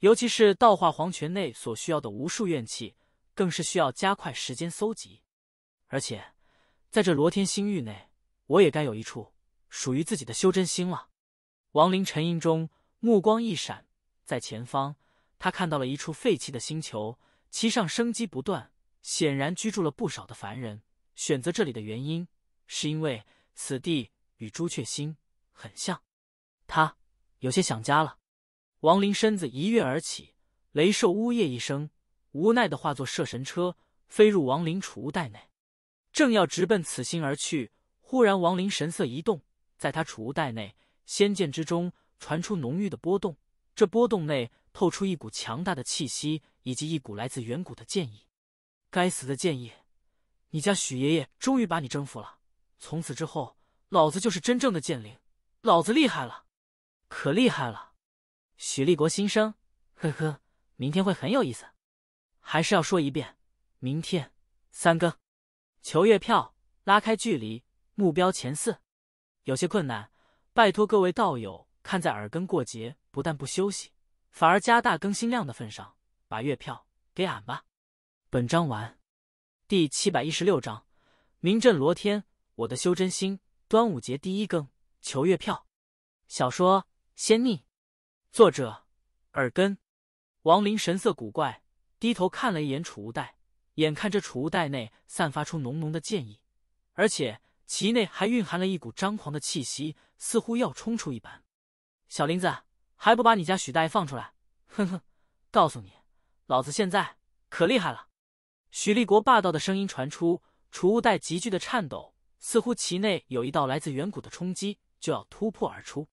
尤其是道化黄泉内所需要的无数怨气，更是需要加快时间搜集。而且，在这罗天星域内，我也该有一处属于自己的修真星了。王林沉吟中，目光一闪，在前方，他看到了一处废弃的星球。其上生机不断，显然居住了不少的凡人。选择这里的原因，是因为此地与朱雀星很像，他有些想家了。王林身子一跃而起，雷兽呜咽一声，无奈的化作摄神车，飞入王林储物袋内。正要直奔此星而去，忽然王林神色一动，在他储物袋内仙剑之中传出浓郁的波动，这波动内。透出一股强大的气息，以及一股来自远古的剑意。该死的剑意！你家许爷爷终于把你征服了。从此之后，老子就是真正的剑灵，老子厉害了，可厉害了！许立国心声：呵呵，明天会很有意思。还是要说一遍，明天三更，求月票，拉开距离，目标前四，有些困难，拜托各位道友，看在耳根过节，不但不休息。反而加大更新量的份上，把月票给俺吧。本章完，第七百一十六章：名震罗天，我的修真心。端午节第一更，求月票。小说《仙逆》，作者：耳根。王林神色古怪，低头看了一眼储物袋，眼看着储物袋内散发出浓浓的剑意，而且其内还蕴含了一股张狂的气息，似乎要冲出一般。小林子。还不把你家许大爷放出来！哼哼，告诉你，老子现在可厉害了！许立国霸道的声音传出，储物袋急剧的颤抖，似乎其内有一道来自远古的冲击就要突破而出。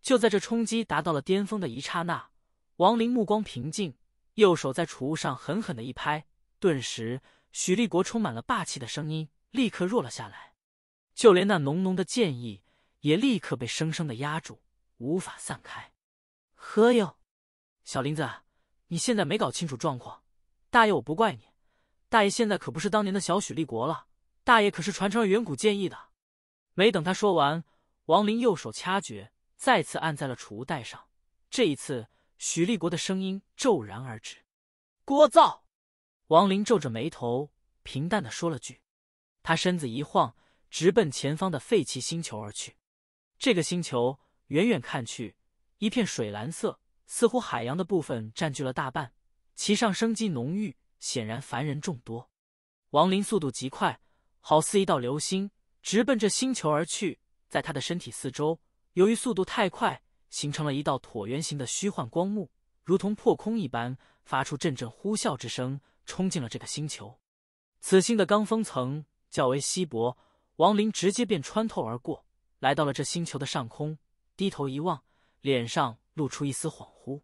就在这冲击达到了巅峰的一刹那，王林目光平静，右手在储物上狠狠的一拍，顿时许立国充满了霸气的声音立刻弱了下来，就连那浓浓的剑意也立刻被生生的压住，无法散开。喝哟，小林子，你现在没搞清楚状况，大爷我不怪你。大爷现在可不是当年的小许立国了，大爷可是传承了远古剑意的。没等他说完，王林右手掐诀，再次按在了储物袋上。这一次，许立国的声音骤然而止。聒噪！王林皱着眉头，平淡的说了句，他身子一晃，直奔前方的废弃星球而去。这个星球远远看去。一片水蓝色，似乎海洋的部分占据了大半，其上生机浓郁，显然凡人众多。王林速度极快，好似一道流星，直奔这星球而去。在他的身体四周，由于速度太快，形成了一道椭圆形的虚幻光幕，如同破空一般，发出阵阵呼啸之声，冲进了这个星球。此星的罡风层较为稀薄，王林直接便穿透而过，来到了这星球的上空，低头一望。脸上露出一丝恍惚，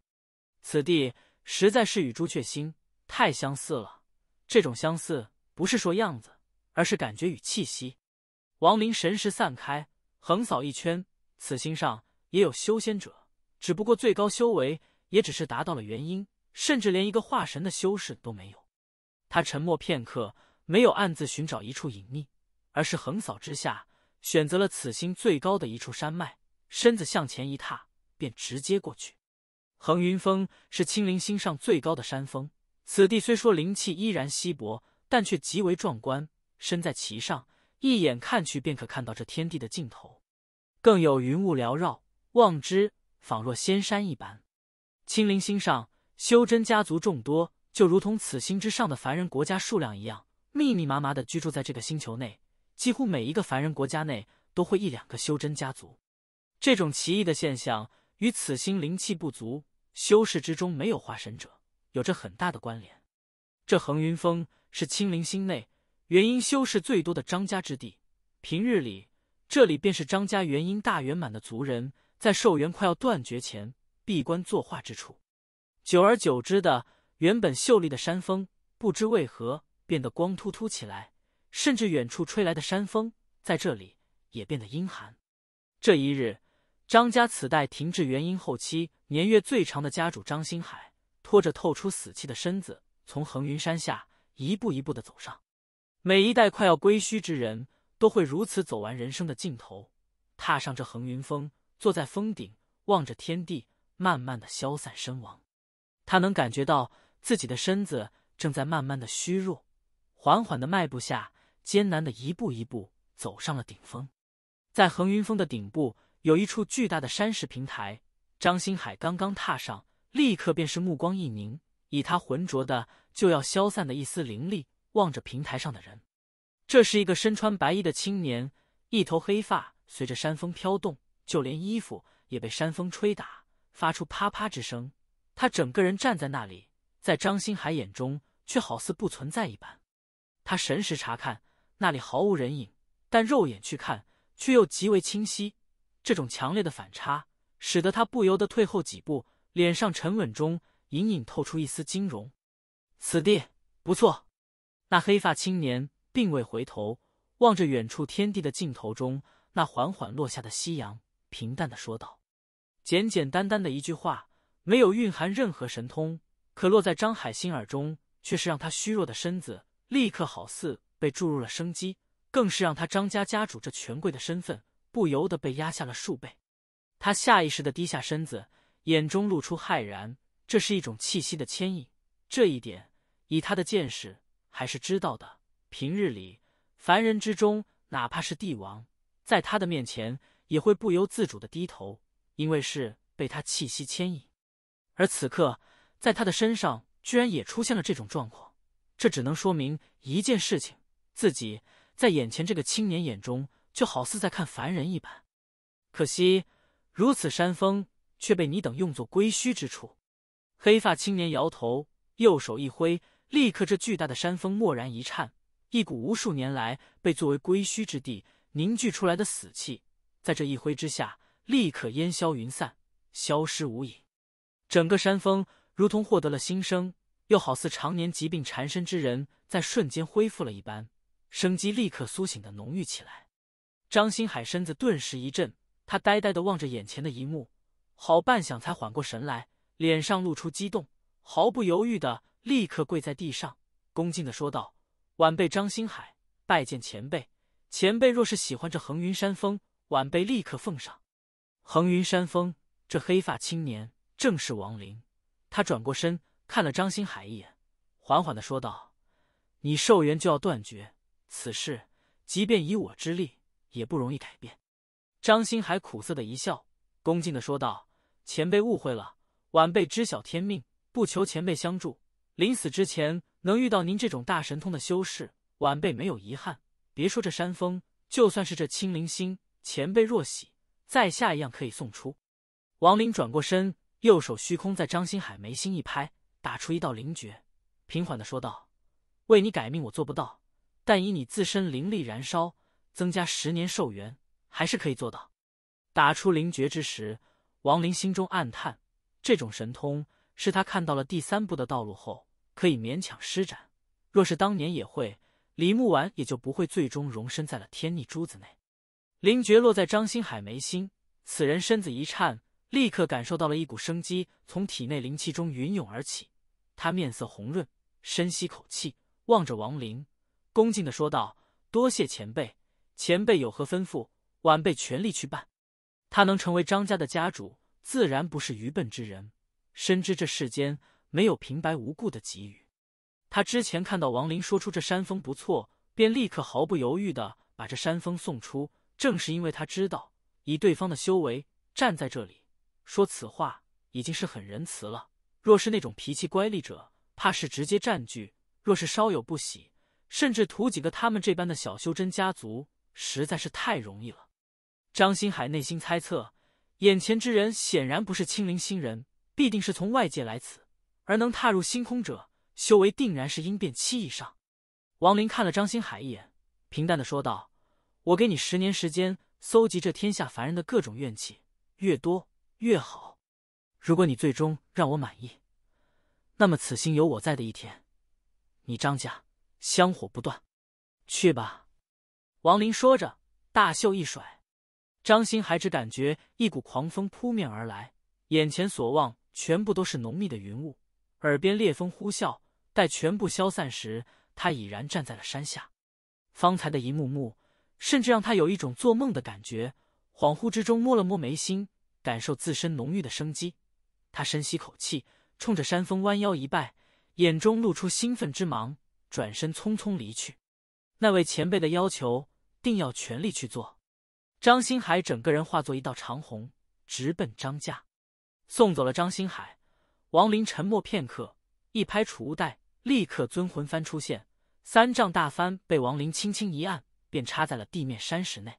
此地实在是与朱雀星太相似了。这种相似不是说样子，而是感觉与气息。王林神识散开，横扫一圈，此心上也有修仙者，只不过最高修为也只是达到了元婴，甚至连一个化神的修士都没有。他沉默片刻，没有暗自寻找一处隐匿，而是横扫之下，选择了此星最高的一处山脉，身子向前一踏。便直接过去。横云峰是青灵星上最高的山峰，此地虽说灵气依然稀薄，但却极为壮观。身在其上，一眼看去便可看到这天地的尽头，更有云雾缭绕，望之仿若仙山一般。青灵星上修真家族众多，就如同此星之上的凡人国家数量一样，密密麻麻的居住在这个星球内。几乎每一个凡人国家内都会一两个修真家族，这种奇异的现象。与此心灵气不足，修士之中没有化神者，有着很大的关联。这横云峰是青灵心内元婴修士最多的张家之地，平日里这里便是张家元婴大圆满的族人在寿元快要断绝前闭关作画之处。久而久之的，原本秀丽的山峰不知为何变得光秃秃起来，甚至远处吹来的山风在这里也变得阴寒。这一日。张家此代停滞元婴后期，年月最长的家主张星海，拖着透出死气的身子，从横云山下一步一步的走上。每一代快要归墟之人，都会如此走完人生的尽头，踏上这横云峰，坐在峰顶，望着天地，慢慢的消散身亡。他能感觉到自己的身子正在慢慢的虚弱，缓缓的迈步下，艰难的一步一步走上了顶峰。在横云峰的顶部。有一处巨大的山石平台，张星海刚刚踏上，立刻便是目光一凝，以他浑浊的就要消散的一丝灵力望着平台上的人。这是一个身穿白衣的青年，一头黑发随着山风飘动，就连衣服也被山风吹打，发出啪啪之声。他整个人站在那里，在张星海眼中却好似不存在一般。他神识查看，那里毫无人影，但肉眼去看却又极为清晰。这种强烈的反差，使得他不由得退后几步，脸上沉稳中隐隐透出一丝惊容。此地不错。那黑发青年并未回头，望着远处天地的尽头中那缓缓落下的夕阳，平淡的说道：“简简单单的一句话，没有蕴含任何神通，可落在张海心耳中，却是让他虚弱的身子立刻好似被注入了生机，更是让他张家家主这权贵的身份。”不由得被压下了数倍，他下意识的低下身子，眼中露出骇然。这是一种气息的牵引，这一点以他的见识还是知道的。平日里，凡人之中，哪怕是帝王，在他的面前也会不由自主的低头，因为是被他气息牵引。而此刻，在他的身上居然也出现了这种状况，这只能说明一件事情：自己在眼前这个青年眼中。就好似在看凡人一般，可惜如此山峰却被你等用作归墟之处。黑发青年摇头，右手一挥，立刻这巨大的山峰蓦然一颤，一股无数年来被作为归墟之地凝聚出来的死气，在这一挥之下，立刻烟消云散，消失无影。整个山峰如同获得了新生，又好似常年疾病缠身之人在瞬间恢复了一般，生机立刻苏醒的浓郁起来。张新海身子顿时一震，他呆呆的望着眼前的一幕，好半晌才缓过神来，脸上露出激动，毫不犹豫的立刻跪在地上，恭敬的说道：“晚辈张新海拜见前辈，前辈若是喜欢这横云山峰，晚辈立刻奉上。”横云山峰，这黑发青年正是王林。他转过身看了张新海一眼，缓缓的说道：“你寿元就要断绝，此事即便以我之力。”也不容易改变。张星海苦涩的一笑，恭敬的说道：“前辈误会了，晚辈知晓天命，不求前辈相助。临死之前能遇到您这种大神通的修士，晚辈没有遗憾。别说这山峰，就算是这青灵星，前辈若喜，在下一样可以送出。”王林转过身，右手虚空在张星海眉心一拍，打出一道灵诀，平缓的说道：“为你改命我做不到，但以你自身灵力燃烧。”增加十年寿元还是可以做到。打出灵诀之时，王林心中暗叹：这种神通是他看到了第三步的道路后可以勉强施展。若是当年也会，李木婉也就不会最终容身在了天逆珠子内。灵诀落在张星海眉心，此人身子一颤，立刻感受到了一股生机从体内灵气中云涌而起。他面色红润，深吸口气，望着王林，恭敬的说道：“多谢前辈。”前辈有何吩咐？晚辈全力去办。他能成为张家的家主，自然不是愚笨之人，深知这世间没有平白无故的给予。他之前看到王林说出这山峰不错，便立刻毫不犹豫的把这山峰送出。正是因为他知道，以对方的修为，站在这里说此话已经是很仁慈了。若是那种脾气乖戾者，怕是直接占据；若是稍有不喜，甚至屠几个他们这般的小修真家族。实在是太容易了，张新海内心猜测，眼前之人显然不是青灵星人，必定是从外界来此，而能踏入星空者，修为定然是应变期以上。王林看了张新海一眼，平淡的说道：“我给你十年时间，搜集这天下凡人的各种怨气，越多越好。如果你最终让我满意，那么此心有我在的一天，你张家香火不断。去吧。”王林说着，大袖一甩，张欣还只感觉一股狂风扑面而来，眼前所望全部都是浓密的云雾，耳边烈风呼啸。待全部消散时，他已然站在了山下。方才的一幕幕，甚至让他有一种做梦的感觉。恍惚之中，摸了摸眉心，感受自身浓郁的生机。他深吸口气，冲着山峰弯腰一拜，眼中露出兴奋之芒，转身匆匆离去。那位前辈的要求。定要全力去做。张星海整个人化作一道长虹，直奔张家。送走了张星海，王林沉默片刻，一拍储物袋，立刻尊魂幡出现。三丈大幡被王林轻轻一按，便插在了地面山石内。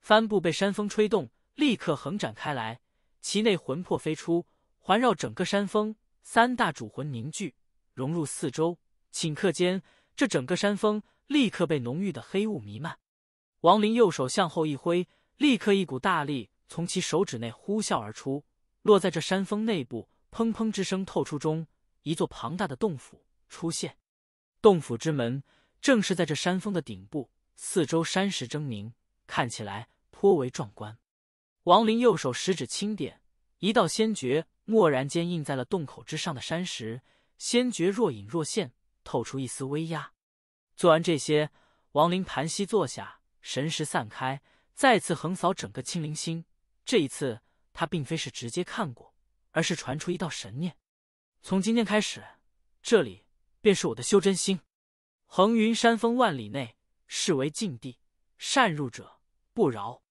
帆布被山风吹动，立刻横展开来，其内魂魄飞出，环绕整个山峰。三大主魂凝聚，融入四周，顷刻间，这整个山峰立刻被浓郁的黑雾弥漫。王林右手向后一挥，立刻一股大力从其手指内呼啸而出，落在这山峰内部，砰砰之声透出中，一座庞大的洞府出现。洞府之门正是在这山峰的顶部，四周山石狰狞，看起来颇为壮观。王林右手食指轻点，一道仙诀蓦然间印在了洞口之上的山石，仙诀若隐若现，透出一丝威压。做完这些，王林盘膝坐下。神识散开，再次横扫整个青灵星。这一次，他并非是直接看过，而是传出一道神念：“从今天开始，这里便是我的修真星。横云山峰万里内视为禁地，擅入者不饶。”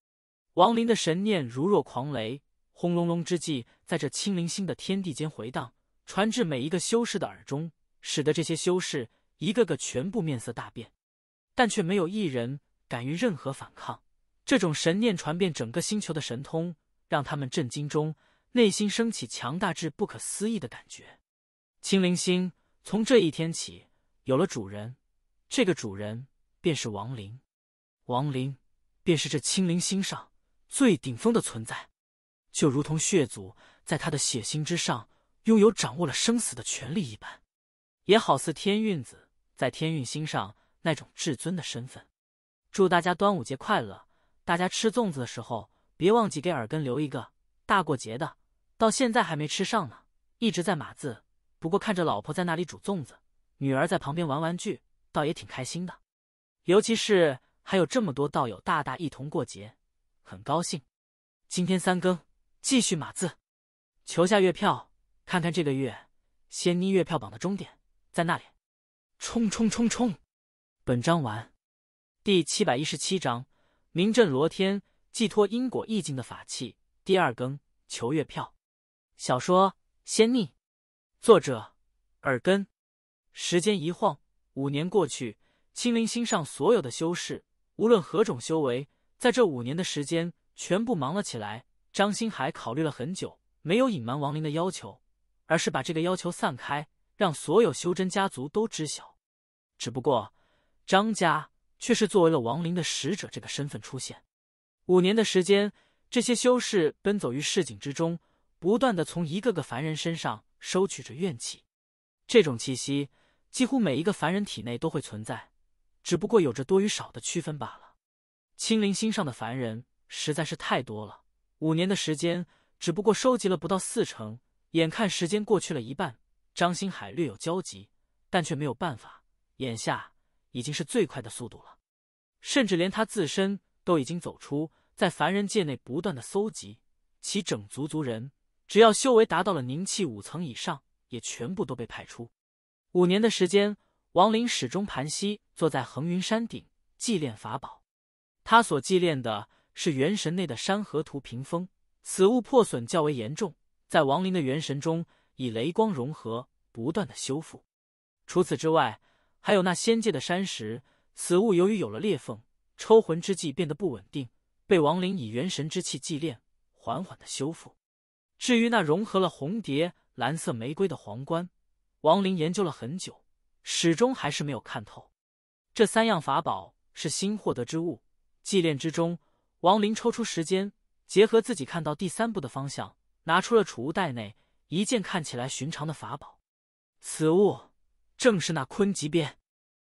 王林的神念如若狂雷，轰隆隆之际，在这青灵星的天地间回荡，传至每一个修士的耳中，使得这些修士一个个全部面色大变，但却没有一人。敢于任何反抗，这种神念传遍整个星球的神通，让他们震惊中内心升起强大至不可思议的感觉。青灵星从这一天起有了主人，这个主人便是王灵，王灵便是这青灵星上最顶峰的存在，就如同血族在他的血星之上拥有掌握了生死的权利一般，也好似天运子在天运星上那种至尊的身份。祝大家端午节快乐！大家吃粽子的时候，别忘记给耳根留一个。大过节的，到现在还没吃上呢，一直在码字。不过看着老婆在那里煮粽子，女儿在旁边玩玩具，倒也挺开心的。尤其是还有这么多道友大大一同过节，很高兴。今天三更，继续码字，求下月票，看看这个月仙妮月票榜的终点在哪里。冲冲冲冲！本章完。第七百一十七章名震罗天，寄托因果意境的法器。第二更，求月票。小说《仙逆》，作者：耳根。时间一晃，五年过去。青灵心上所有的修士，无论何种修为，在这五年的时间，全部忙了起来。张星海考虑了很久，没有隐瞒王林的要求，而是把这个要求散开，让所有修真家族都知晓。只不过，张家。却是作为了亡灵的使者这个身份出现。五年的时间，这些修士奔走于市井之中，不断的从一个个凡人身上收取着怨气。这种气息，几乎每一个凡人体内都会存在，只不过有着多与少的区分罢了。青灵心上的凡人实在是太多了，五年的时间，只不过收集了不到四成。眼看时间过去了一半，张星海略有焦急，但却没有办法。眼下。已经是最快的速度了，甚至连他自身都已经走出，在凡人界内不断的搜集其整族族人，只要修为达到了凝气五层以上，也全部都被派出。五年的时间，王林始终盘膝坐在横云山顶祭炼法宝，他所祭炼的是元神内的山河图屏风，此物破损较为严重，在王林的元神中以雷光融合不断的修复。除此之外。还有那仙界的山石，此物由于有了裂缝，抽魂之际变得不稳定，被亡灵以元神之气祭炼，缓缓的修复。至于那融合了红蝶、蓝色玫瑰的皇冠，亡灵研究了很久，始终还是没有看透。这三样法宝是新获得之物，祭炼之中，亡灵抽出时间，结合自己看到第三步的方向，拿出了储物袋内一件看起来寻常的法宝，此物。正是那坤极鞭，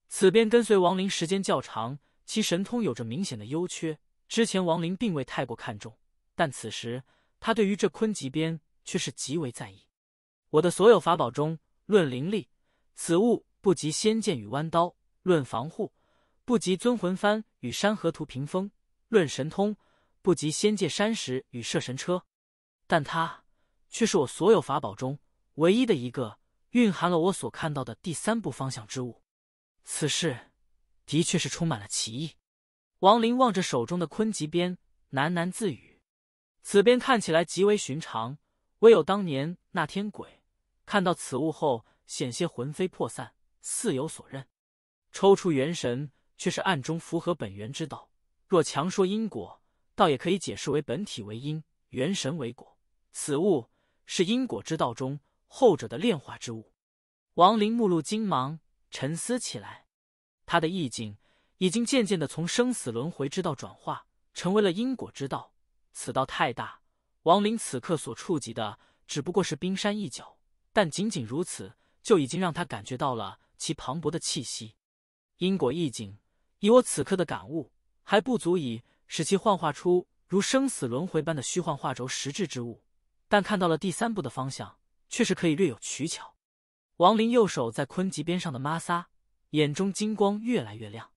此鞭跟随王林时间较长，其神通有着明显的优缺。之前王林并未太过看重，但此时他对于这坤极鞭却是极为在意。我的所有法宝中，论灵力，此物不及仙剑与弯刀；论防护，不及尊魂幡与山河图屏风；论神通，不及仙界山石与摄神车。但它却是我所有法宝中唯一的一个。蕴含了我所看到的第三步方向之物，此事的确是充满了奇异。王林望着手中的坤极鞭，喃喃自语：“此鞭看起来极为寻常，唯有当年那天鬼看到此物后，险些魂飞魄散，似有所认。抽出元神，却是暗中符合本源之道。若强说因果，倒也可以解释为本体为因，元神为果。此物是因果之道中。”后者的炼化之物，王林目露惊芒，沉思起来。他的意境已经渐渐的从生死轮回之道转化成为了因果之道。此道太大，王林此刻所触及的只不过是冰山一角。但仅仅如此，就已经让他感觉到了其磅礴的气息。因果意境，以我此刻的感悟，还不足以使其幻化出如生死轮回般的虚幻化轴实质之物。但看到了第三步的方向。确实可以略有取巧。王林右手在坤极边上的摩挲，眼中金光越来越亮。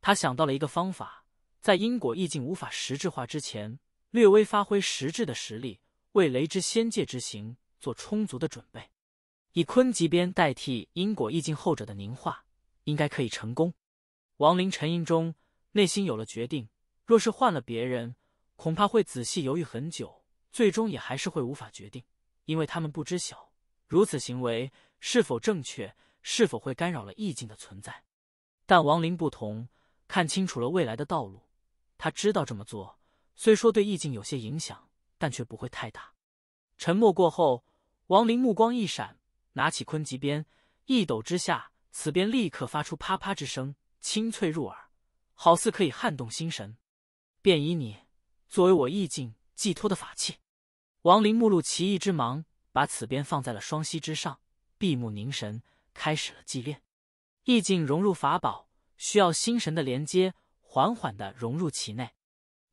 他想到了一个方法，在因果意境无法实质化之前，略微发挥实质的实力，为雷之仙界之行做充足的准备。以坤极边代替因果意境后者的凝化，应该可以成功。王林沉吟中，内心有了决定。若是换了别人，恐怕会仔细犹豫很久，最终也还是会无法决定。因为他们不知晓如此行为是否正确，是否会干扰了意境的存在。但王林不同，看清楚了未来的道路，他知道这么做虽说对意境有些影响，但却不会太大。沉默过后，王林目光一闪，拿起昆极鞭，一抖之下，此鞭立刻发出啪啪之声，清脆入耳，好似可以撼动心神。便以你作为我意境寄托的法器。王林目露奇异之芒，把此鞭放在了双膝之上，闭目凝神，开始了祭炼。意境融入法宝，需要心神的连接，缓缓地融入其内。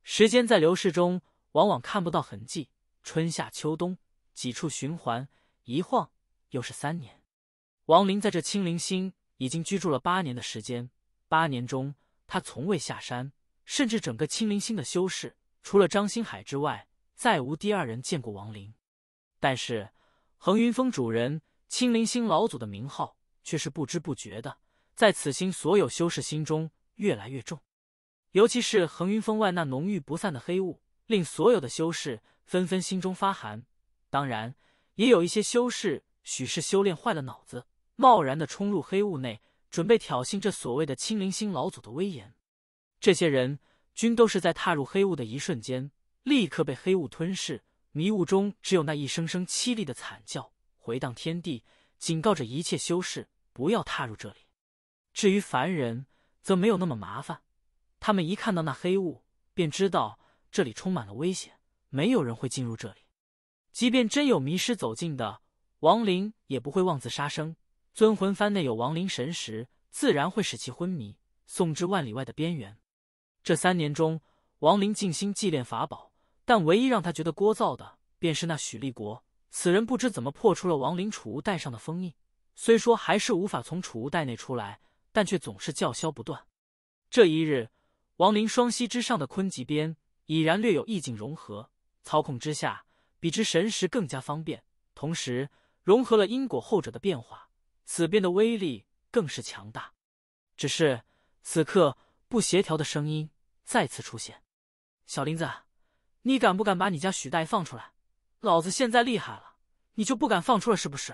时间在流逝中，往往看不到痕迹。春夏秋冬几处循环，一晃又是三年。王林在这青灵星已经居住了八年的时间，八年中他从未下山，甚至整个青灵星的修士，除了张星海之外。再无第二人见过王林。但是恒云峰主人青灵星老祖的名号却是不知不觉的，在此星所有修士心中越来越重。尤其是恒云峰外那浓郁不散的黑雾，令所有的修士纷纷心中发寒。当然，也有一些修士许是修炼坏了脑子，贸然的冲入黑雾内，准备挑衅这所谓的青灵星老祖的威严。这些人均都是在踏入黑雾的一瞬间。立刻被黑雾吞噬，迷雾中只有那一声声凄厉的惨叫回荡天地，警告着一切修士不要踏入这里。至于凡人，则没有那么麻烦，他们一看到那黑雾，便知道这里充满了危险，没有人会进入这里。即便真有迷失走近的亡灵，也不会妄自杀生。尊魂幡内有亡灵神识，自然会使其昏迷，送至万里外的边缘。这三年中，亡灵静心祭炼法宝。但唯一让他觉得聒噪的，便是那许立国。此人不知怎么破除了王林储物袋上的封印，虽说还是无法从储物袋内出来，但却总是叫嚣不断。这一日，王林双膝之上的坤极鞭已然略有意境融合，操控之下比之神识更加方便，同时融合了因果后者的变化，此鞭的威力更是强大。只是此刻不协调的声音再次出现，小林子。你敢不敢把你家许大爷放出来？老子现在厉害了，你就不敢放出了是不是？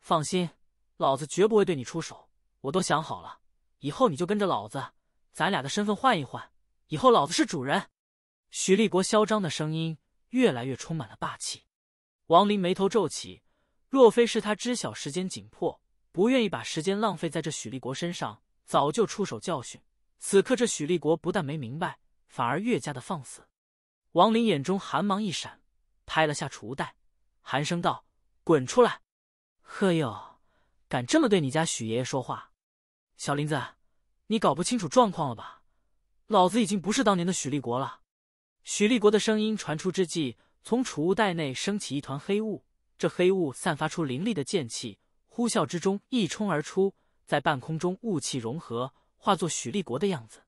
放心，老子绝不会对你出手。我都想好了，以后你就跟着老子，咱俩的身份换一换。以后老子是主人。许立国嚣张的声音越来越充满了霸气。王林眉头皱起，若非是他知晓时间紧迫，不愿意把时间浪费在这许立国身上，早就出手教训。此刻这许立国不但没明白，反而越加的放肆。王林眼中寒芒一闪，拍了下储物袋，寒声道：“滚出来！”呵哟，敢这么对你家许爷爷说话？小林子，你搞不清楚状况了吧？老子已经不是当年的许立国了。许立国的声音传出之际，从储物袋内升起一团黑雾，这黑雾散发出凌厉的剑气，呼啸之中一冲而出，在半空中雾气融合，化作许立国的样子。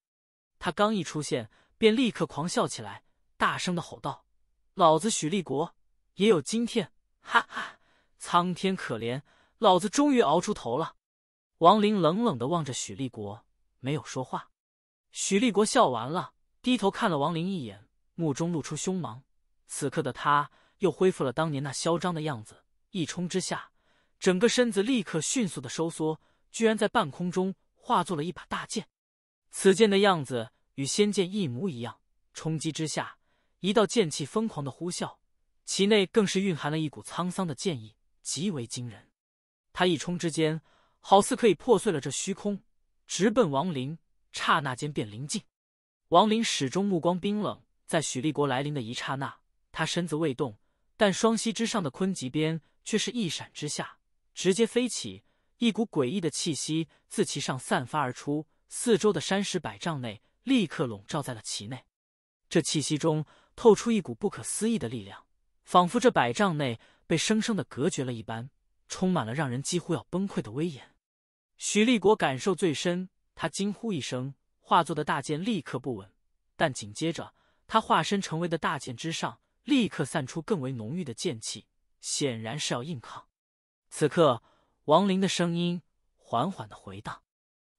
他刚一出现，便立刻狂笑起来。大声的吼道：“老子许立国也有今天！”哈哈，苍天可怜，老子终于熬出头了。王林冷冷的望着许立国，没有说话。许立国笑完了，低头看了王林一眼，目中露出凶芒。此刻的他，又恢复了当年那嚣张的样子。一冲之下，整个身子立刻迅速的收缩，居然在半空中化作了一把大剑。此剑的样子与仙剑一模一样，冲击之下。一道剑气疯狂的呼啸，其内更是蕴含了一股沧桑的剑意，极为惊人。他一冲之间，好似可以破碎了这虚空，直奔王林。刹那间便临近。王林始终目光冰冷，在许立国来临的一刹那，他身子未动，但双膝之上的坤极鞭却是一闪之下直接飞起，一股诡异的气息自其上散发而出，四周的山石百丈内立刻笼罩在了其内。这气息中。透出一股不可思议的力量，仿佛这百丈内被生生的隔绝了一般，充满了让人几乎要崩溃的威严。许立国感受最深，他惊呼一声，化作的大剑立刻不稳，但紧接着他化身成为的大剑之上，立刻散出更为浓郁的剑气，显然是要硬抗。此刻，王林的声音缓缓的回荡：“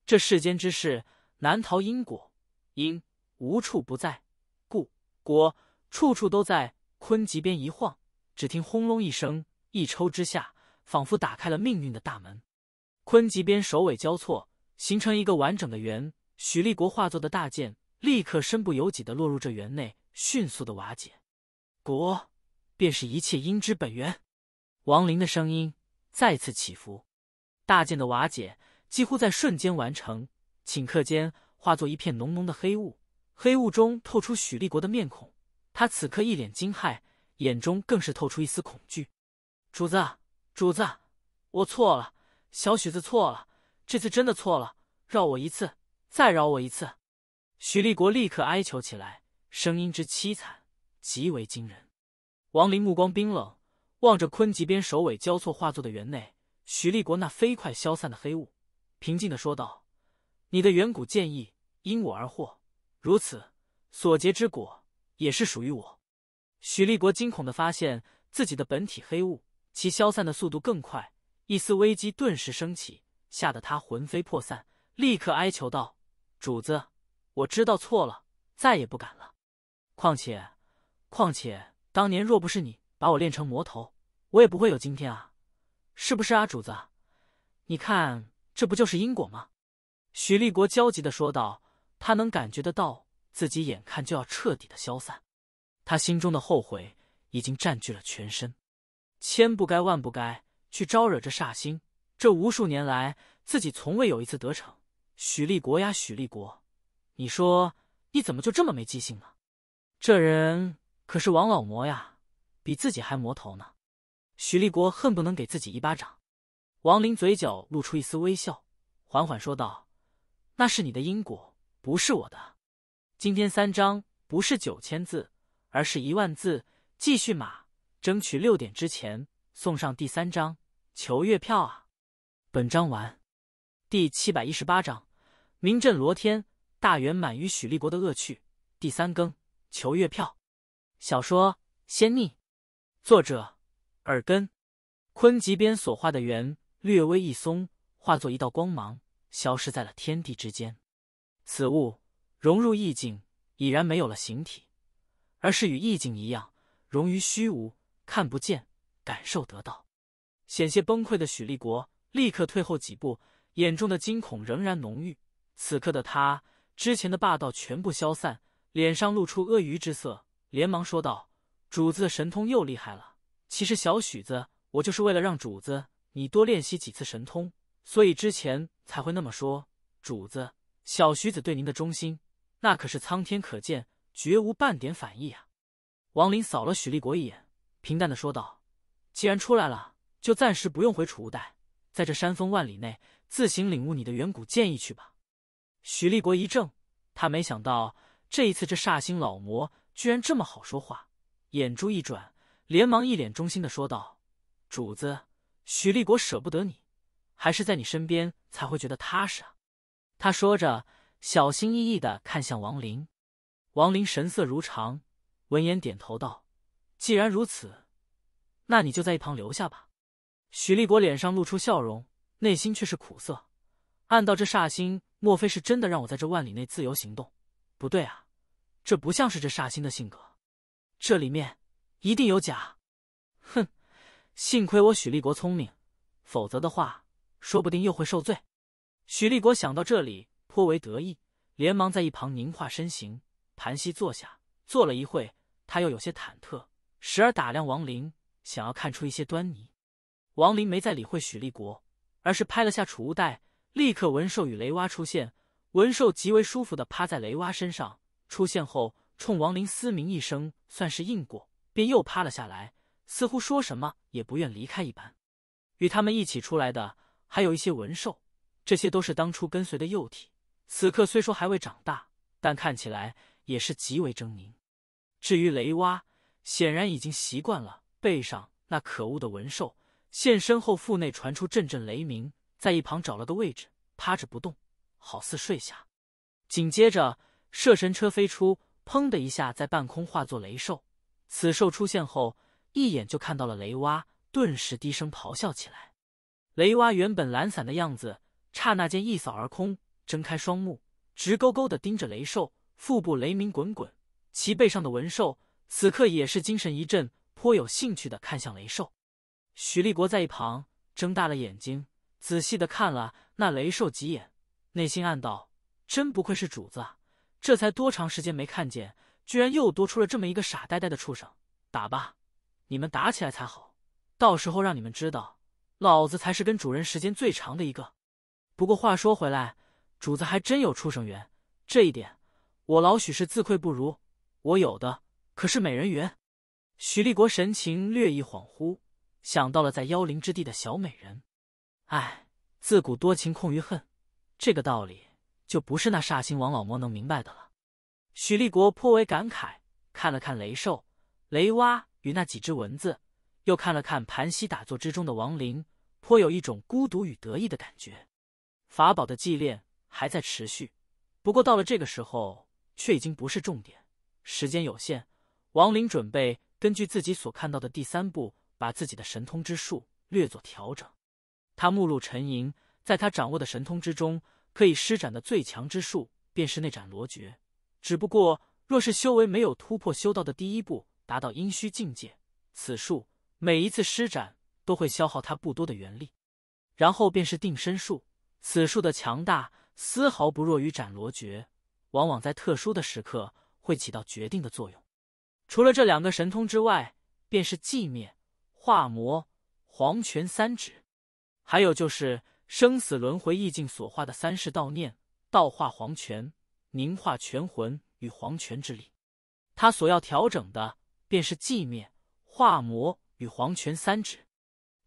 这世间之事，难逃因果，因无处不在，故果。”处处都在坤极鞭一晃，只听轰隆一声，一抽之下，仿佛打开了命运的大门。坤极鞭首尾交错，形成一个完整的圆。许立国画作的大剑立刻身不由己的落入这圆内，迅速的瓦解。国，便是一切阴之本源。王林的声音再次起伏。大剑的瓦解几乎在瞬间完成，顷刻间化作一片浓浓的黑雾。黑雾中透出许立国的面孔。他此刻一脸惊骇，眼中更是透出一丝恐惧。“主子，主子，我错了，小许子错了，这次真的错了，饶我一次，再饶我一次。”许立国立刻哀求起来，声音之凄惨，极为惊人。王林目光冰冷，望着昆极边首尾交错化作的圆内，许立国那飞快消散的黑雾，平静的说道：“你的远古剑意因我而获，如此所结之果。”也是属于我。许立国惊恐的发现自己的本体黑雾其消散的速度更快，一丝危机顿时升起，吓得他魂飞魄散，立刻哀求道：“主子，我知道错了，再也不敢了。况且，况且当年若不是你把我练成魔头，我也不会有今天啊！是不是啊，主子？你看这不就是因果吗？”许立国焦急的说道，他能感觉得到。自己眼看就要彻底的消散，他心中的后悔已经占据了全身。千不该万不该去招惹这煞星。这无数年来，自己从未有一次得逞。许立国呀，许立国，你说你怎么就这么没记性呢？这人可是王老魔呀，比自己还魔头呢。许立国恨不能给自己一巴掌。王林嘴角露出一丝微笑，缓缓说道：“那是你的因果，不是我的。”今天三章不是九千字，而是一万字，继续码，争取六点之前送上第三章，求月票啊！本章完，第七百一十八章，名震罗天大圆满与许立国的恶趣第三更，求月票。小说《仙逆》，作者：耳根。昆极边所画的圆略微一松，化作一道光芒，消失在了天地之间。此物。融入意境，已然没有了形体，而是与意境一样融于虚无，看不见，感受得到。险些崩溃的许立国立刻退后几步，眼中的惊恐仍然浓郁。此刻的他，之前的霸道全部消散，脸上露出鳄鱼之色，连忙说道：“主子的神通又厉害了。其实小许子，我就是为了让主子你多练习几次神通，所以之前才会那么说。主子，小许子对您的忠心。”那可是苍天可见，绝无半点反意啊！王林扫了许立国一眼，平淡的说道：“既然出来了，就暂时不用回储物袋，在这山峰万里内，自行领悟你的远古剑意去吧。”许立国一怔，他没想到这一次这煞星老魔居然这么好说话，眼珠一转，连忙一脸忠心的说道：“主子，许立国舍不得你，还是在你身边才会觉得踏实啊！”他说着。小心翼翼的看向王林，王林神色如常，闻言点头道：“既然如此，那你就在一旁留下吧。”许立国脸上露出笑容，内心却是苦涩，暗道：“这煞星，莫非是真的让我在这万里内自由行动？不对啊，这不像是这煞星的性格，这里面一定有假。”哼，幸亏我许立国聪明，否则的话，说不定又会受罪。许立国想到这里。颇为得意，连忙在一旁凝化身形，盘膝坐下。坐了一会，他又有些忐忑，时而打量王林，想要看出一些端倪。王林没再理会许立国，而是拍了下储物袋，立刻文兽与雷蛙出现。文兽极为舒服的趴在雷蛙身上，出现后冲王林嘶鸣一声，算是应过，便又趴了下来，似乎说什么也不愿离开一般。与他们一起出来的还有一些文兽，这些都是当初跟随的幼体。此刻虽说还未长大，但看起来也是极为狰狞。至于雷蛙，显然已经习惯了背上那可恶的纹兽。现身后，腹内传出阵阵雷鸣，在一旁找了个位置趴着不动，好似睡下。紧接着，摄神车飞出，砰的一下在半空化作雷兽。此兽出现后，一眼就看到了雷蛙，顿时低声咆哮起来。雷蛙原本懒散的样子，刹那间一扫而空。睁开双目，直勾勾的盯着雷兽腹部，雷鸣滚滚。其背上的文兽此刻也是精神一振，颇有兴趣的看向雷兽。许立国在一旁睁大了眼睛，仔细的看了那雷兽几眼，内心暗道：真不愧是主子，啊！这才多长时间没看见，居然又多出了这么一个傻呆呆的畜生。打吧，你们打起来才好，到时候让你们知道，老子才是跟主人时间最长的一个。不过话说回来。主子还真有畜生缘，这一点我老许是自愧不如。我有的可是美人缘。许立国神情略一恍惚，想到了在妖灵之地的小美人。唉，自古多情空余恨，这个道理就不是那煞星王老魔能明白的了。许立国颇为感慨，看了看雷兽、雷蛙与那几只蚊子，又看了看盘膝打坐之中的亡灵，颇有一种孤独与得意的感觉。法宝的祭炼。还在持续，不过到了这个时候，却已经不是重点。时间有限，王林准备根据自己所看到的第三步，把自己的神通之术略作调整。他目露沉吟，在他掌握的神通之中，可以施展的最强之术便是那斩罗诀。只不过，若是修为没有突破修道的第一步，达到阴虚境界，此术每一次施展都会消耗他不多的元力。然后便是定身术，此术的强大。丝毫不弱于斩罗诀，往往在特殊的时刻会起到决定的作用。除了这两个神通之外，便是寂灭、化魔、黄泉三指，还有就是生死轮回意境所化的三世道念，道化黄泉，凝化全魂与黄泉之力。他所要调整的便是寂灭、化魔与黄泉三指，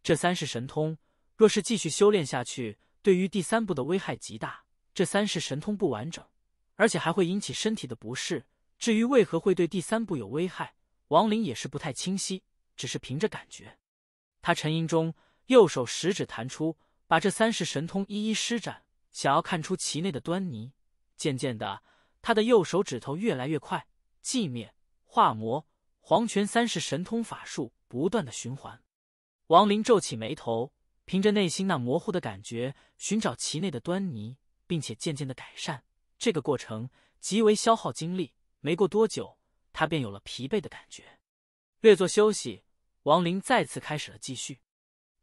这三世神通若是继续修炼下去，对于第三步的危害极大。这三式神通不完整，而且还会引起身体的不适。至于为何会对第三步有危害，王林也是不太清晰，只是凭着感觉。他沉吟中，右手食指弹出，把这三式神通一一施展，想要看出其内的端倪。渐渐的，他的右手指头越来越快，寂灭、化魔、黄泉三式神通法术不断的循环。王林皱起眉头，凭着内心那模糊的感觉，寻找其内的端倪。并且渐渐的改善，这个过程极为消耗精力。没过多久，他便有了疲惫的感觉。略作休息，王林再次开始了继续。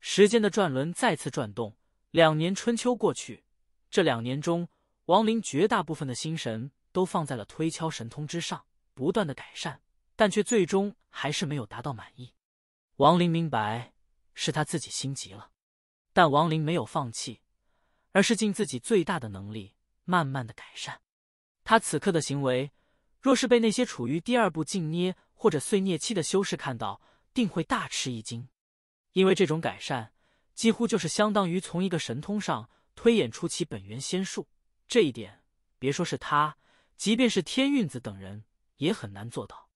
时间的转轮再次转动，两年春秋过去。这两年中，王林绝大部分的心神都放在了推敲神通之上，不断的改善，但却最终还是没有达到满意。王林明白是他自己心急了，但王林没有放弃。而是尽自己最大的能力，慢慢的改善。他此刻的行为，若是被那些处于第二步静捏或者碎捏期的修士看到，定会大吃一惊。因为这种改善，几乎就是相当于从一个神通上推演出其本源仙术。这一点，别说是他，即便是天运子等人，也很难做到。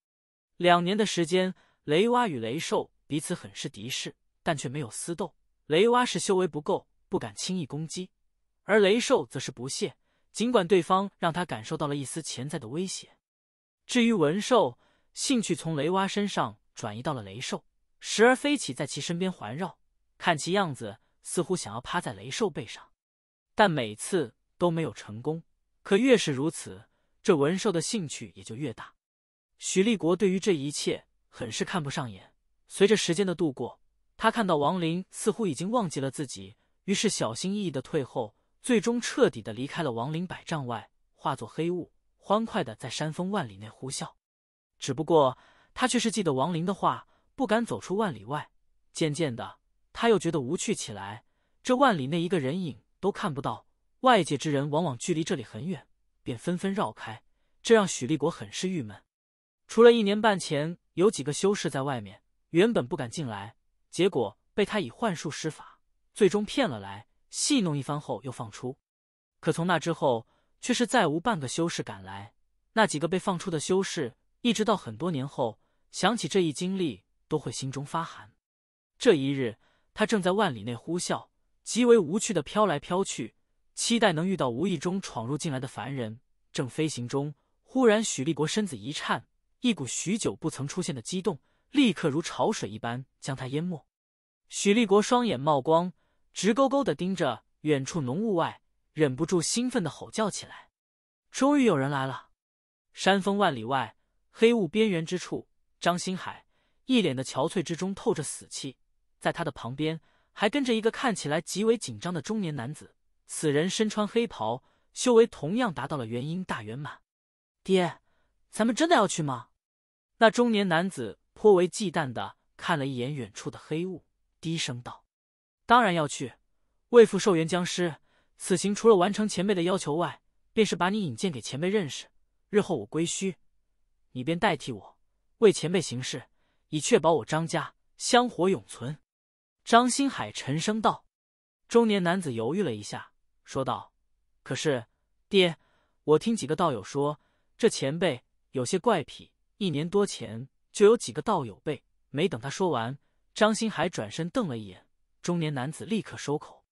两年的时间，雷蛙与雷兽彼此很是敌视，但却没有私斗。雷蛙是修为不够，不敢轻易攻击。而雷兽则是不屑，尽管对方让他感受到了一丝潜在的威胁。至于文兽，兴趣从雷蛙身上转移到了雷兽，时而飞起在其身边环绕，看其样子似乎想要趴在雷兽背上，但每次都没有成功。可越是如此，这文兽的兴趣也就越大。许立国对于这一切很是看不上眼。随着时间的度过，他看到王林似乎已经忘记了自己，于是小心翼翼的退后。最终彻底的离开了王林百丈外，化作黑雾，欢快的在山峰万里内呼啸。只不过他却是记得王林的话，不敢走出万里外。渐渐的，他又觉得无趣起来，这万里内一个人影都看不到。外界之人往往距离这里很远，便纷纷绕开，这让许立国很是郁闷。除了一年半前有几个修士在外面，原本不敢进来，结果被他以幻术施法，最终骗了来。戏弄一番后又放出，可从那之后却是再无半个修士赶来。那几个被放出的修士，一直到很多年后想起这一经历，都会心中发寒。这一日，他正在万里内呼啸，极为无趣的飘来飘去，期待能遇到无意中闯入进来的凡人。正飞行中，忽然许立国身子一颤，一股许久不曾出现的激动，立刻如潮水一般将他淹没。许立国双眼冒光。直勾勾的盯着远处浓雾外，忍不住兴奋的吼叫起来：“终于有人来了！”山峰万里外，黑雾边缘之处，张星海一脸的憔悴之中透着死气，在他的旁边还跟着一个看起来极为紧张的中年男子。此人身穿黑袍，修为同样达到了元婴大圆满。爹，咱们真的要去吗？那中年男子颇为忌惮的看了一眼远处的黑雾，低声道。当然要去，为父寿元僵尸。此行除了完成前辈的要求外，便是把你引荐给前辈认识。日后我归墟，你便代替我为前辈行事，以确保我张家香火永存。”张星海沉声道。中年男子犹豫了一下，说道：“可是爹，我听几个道友说，这前辈有些怪癖。一年多前就有几个道友被……”没等他说完，张星海转身瞪了一眼。中年男子立刻收口，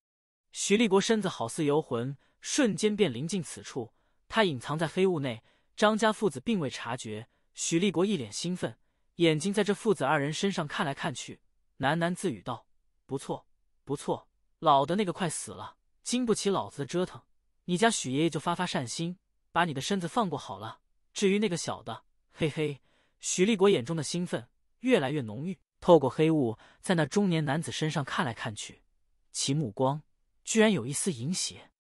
徐立国身子好似游魂，瞬间便临近此处。他隐藏在黑雾内，张家父子并未察觉。徐立国一脸兴奋，眼睛在这父子二人身上看来看去，喃喃自语道：“不错，不错，老的那个快死了，经不起老子的折腾。你家许爷爷就发发善心，把你的身子放过好了。至于那个小的，嘿嘿。”徐立国眼中的兴奋越来越浓郁。透过黑雾，在那中年男子身上看来看去，其目光居然有一丝淫邪。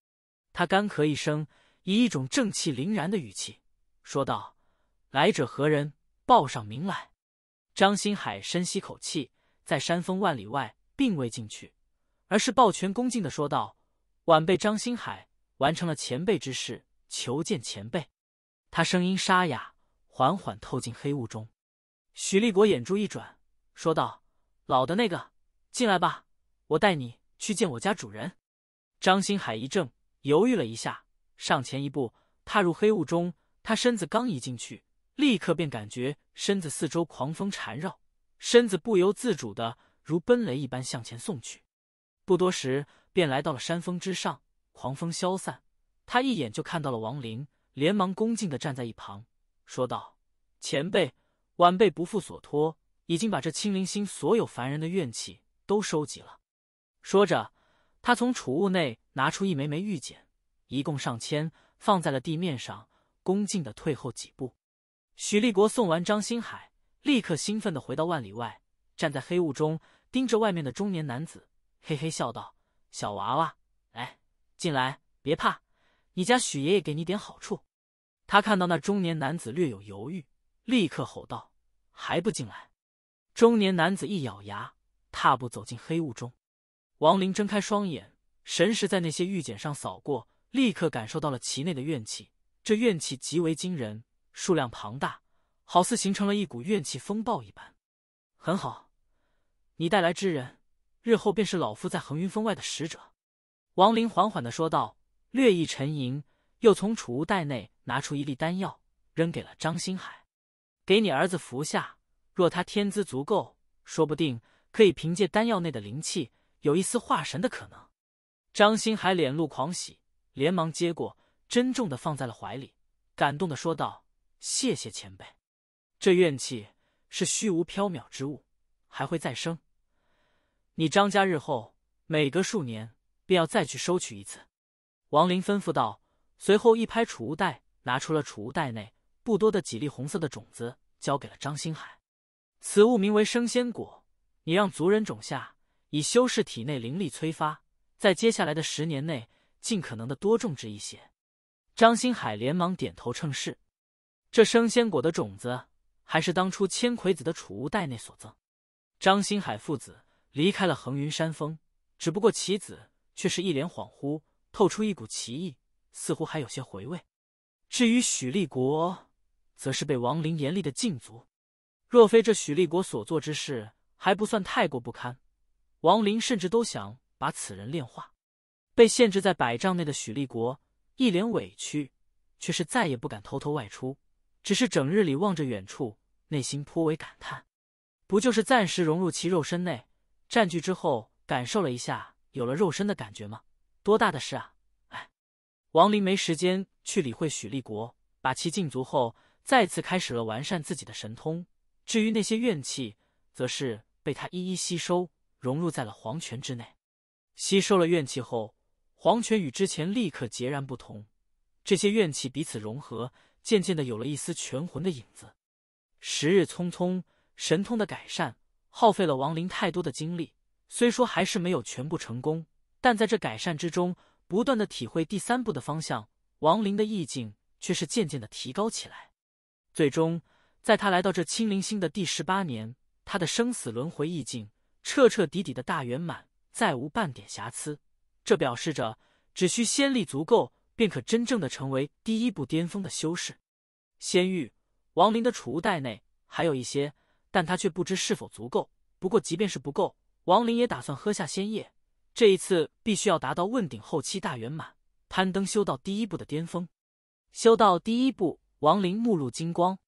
他干咳一声，以一种正气凛然的语气说道：“来者何人？报上名来。”张新海深吸口气，在山峰万里外，并未进去，而是抱拳恭敬的说道：“晚辈张新海，完成了前辈之事，求见前辈。”他声音沙哑，缓缓透进黑雾中。许立国眼珠一转。说道：“老的那个，进来吧，我带你去见我家主人。”张新海一怔，犹豫了一下，上前一步，踏入黑雾中。他身子刚一进去，立刻便感觉身子四周狂风缠绕，身子不由自主的如奔雷一般向前送去。不多时，便来到了山峰之上，狂风消散，他一眼就看到了王林，连忙恭敬的站在一旁，说道：“前辈，晚辈不负所托。”已经把这青灵星所有凡人的怨气都收集了。说着，他从储物内拿出一枚枚玉简，一共上千，放在了地面上，恭敬的退后几步。许立国送完张新海，立刻兴奋的回到万里外，站在黑雾中，盯着外面的中年男子，嘿嘿笑道：“小娃娃，来进来，别怕，你家许爷爷给你点好处。”他看到那中年男子略有犹豫，立刻吼道：“还不进来！”中年男子一咬牙，踏步走进黑雾中。王林睁开双眼，神识在那些玉简上扫过，立刻感受到了其内的怨气。这怨气极为惊人，数量庞大，好似形成了一股怨气风暴一般。很好，你带来之人，日后便是老夫在横云峰外的使者。”王林缓缓的说道，略一沉吟，又从储物袋内拿出一粒丹药，扔给了张新海：“给你儿子服下。”若他天资足够，说不定可以凭借丹药内的灵气，有一丝化神的可能。张新海脸露狂喜，连忙接过，珍重的放在了怀里，感动的说道：“谢谢前辈，这怨气是虚无缥缈之物，还会再生。你张家日后每隔数年，便要再去收取一次。”王林吩咐道，随后一拍储物袋，拿出了储物袋内不多的几粒红色的种子，交给了张新海。此物名为生仙果，你让族人种下，以修饰体内灵力催发，在接下来的十年内，尽可能的多种植一些。张新海连忙点头称是。这生仙果的种子，还是当初千葵子的储物袋内所赠。张新海父子离开了横云山峰，只不过其子却是一脸恍惚，透出一股奇异，似乎还有些回味。至于许立国，则是被王林严厉的禁足。若非这许立国所做之事还不算太过不堪，王林甚至都想把此人炼化。被限制在百丈内的许立国一脸委屈，却是再也不敢偷偷外出，只是整日里望着远处，内心颇为感叹：不就是暂时融入其肉身内，占据之后感受了一下，有了肉身的感觉吗？多大的事啊！哎，王林没时间去理会许立国，把其禁足后，再次开始了完善自己的神通。至于那些怨气，则是被他一一吸收，融入在了黄泉之内。吸收了怨气后，黄泉与之前立刻截然不同。这些怨气彼此融合，渐渐的有了一丝全魂的影子。时日匆匆，神通的改善耗费了王林太多的精力。虽说还是没有全部成功，但在这改善之中，不断的体会第三步的方向，王林的意境却是渐渐的提高起来。最终。在他来到这青灵星的第十八年，他的生死轮回意境彻彻底底的大圆满，再无半点瑕疵。这表示着，只需仙力足够，便可真正的成为第一步巅峰的修士。仙玉，王林的储物袋内还有一些，但他却不知是否足够。不过，即便是不够，王林也打算喝下仙液。这一次，必须要达到问鼎后期大圆满，攀登修道第一步的巅峰。修道第一步，王林目露金光。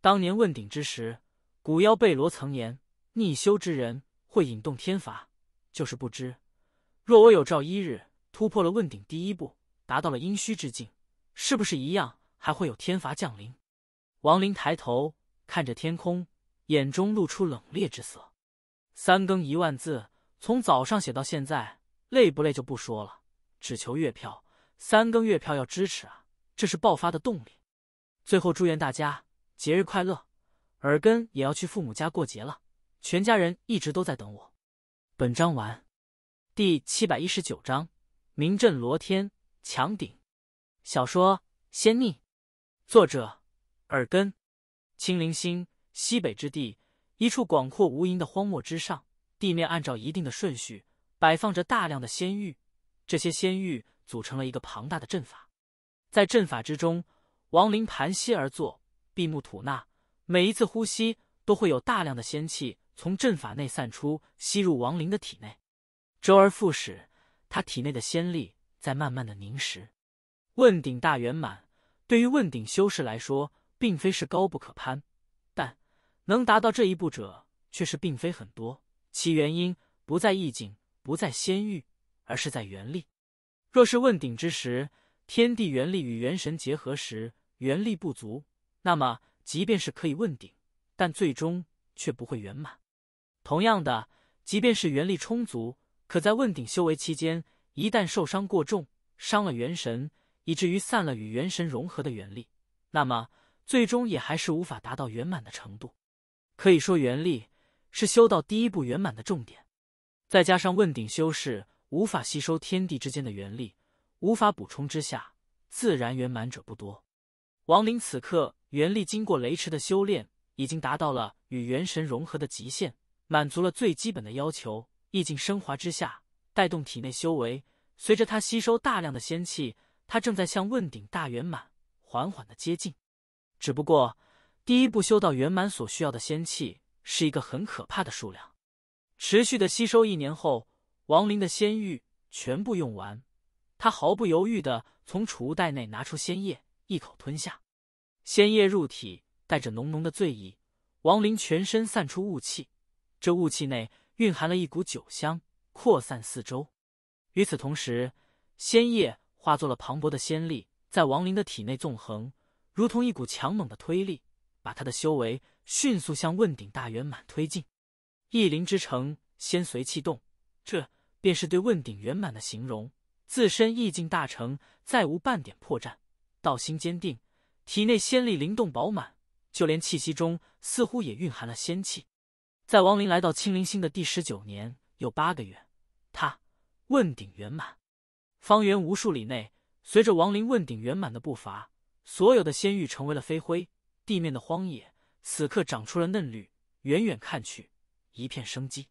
当年问鼎之时，古妖贝罗曾言：“逆修之人会引动天罚。”就是不知，若我有朝一日突破了问鼎第一步，达到了阴虚之境，是不是一样还会有天罚降临？王林抬头看着天空，眼中露出冷冽之色。三更一万字，从早上写到现在，累不累就不说了，只求月票。三更月票要支持啊，这是爆发的动力。最后祝愿大家。节日快乐，耳根也要去父母家过节了，全家人一直都在等我。本章完，第七百一十九章名震罗天强顶。小说《仙逆》，作者耳根。青灵星西北之地，一处广阔无垠的荒漠之上，地面按照一定的顺序摆放着大量的仙玉，这些仙玉组成了一个庞大的阵法。在阵法之中，亡灵盘膝而坐。闭目吐纳，每一次呼吸都会有大量的仙气从阵法内散出，吸入亡灵的体内，周而复始，他体内的仙力在慢慢的凝实。问鼎大圆满，对于问鼎修士来说，并非是高不可攀，但能达到这一步者却是并非很多。其原因不在意境，不在仙域，而是在元力。若是问鼎之时，天地元力与元神结合时，元力不足。那么，即便是可以问鼎，但最终却不会圆满。同样的，即便是元力充足，可在问鼎修为期间，一旦受伤过重，伤了元神，以至于散了与元神融合的元力，那么最终也还是无法达到圆满的程度。可以说，元力是修道第一步圆满的重点。再加上问鼎修士无法吸收天地之间的元力，无法补充之下，自然圆满者不多。王林此刻。元力经过雷池的修炼，已经达到了与元神融合的极限，满足了最基本的要求。意境升华之下，带动体内修为。随着他吸收大量的仙气，他正在向问鼎大圆满缓缓的接近。只不过，第一步修到圆满所需要的仙气是一个很可怕的数量。持续的吸收一年后，王林的仙玉全部用完，他毫不犹豫的从储物袋内拿出仙液，一口吞下。仙液入体，带着浓浓的醉意。王林全身散出雾气，这雾气内蕴含了一股酒香，扩散四周。与此同时，仙液化作了磅礴的仙力，在王林的体内纵横，如同一股强猛的推力，把他的修为迅速向问鼎大圆满推进。意灵之城，仙随气动，这便是对问鼎圆满的形容。自身意境大成，再无半点破绽，道心坚定。体内仙力灵动饱满，就连气息中似乎也蕴含了仙气。在王林来到青灵星的第十九年有八个月，他问鼎圆满。方圆无数里内，随着王林问鼎圆满的步伐，所有的仙域成为了飞灰。地面的荒野此刻长出了嫩绿，远远看去一片生机。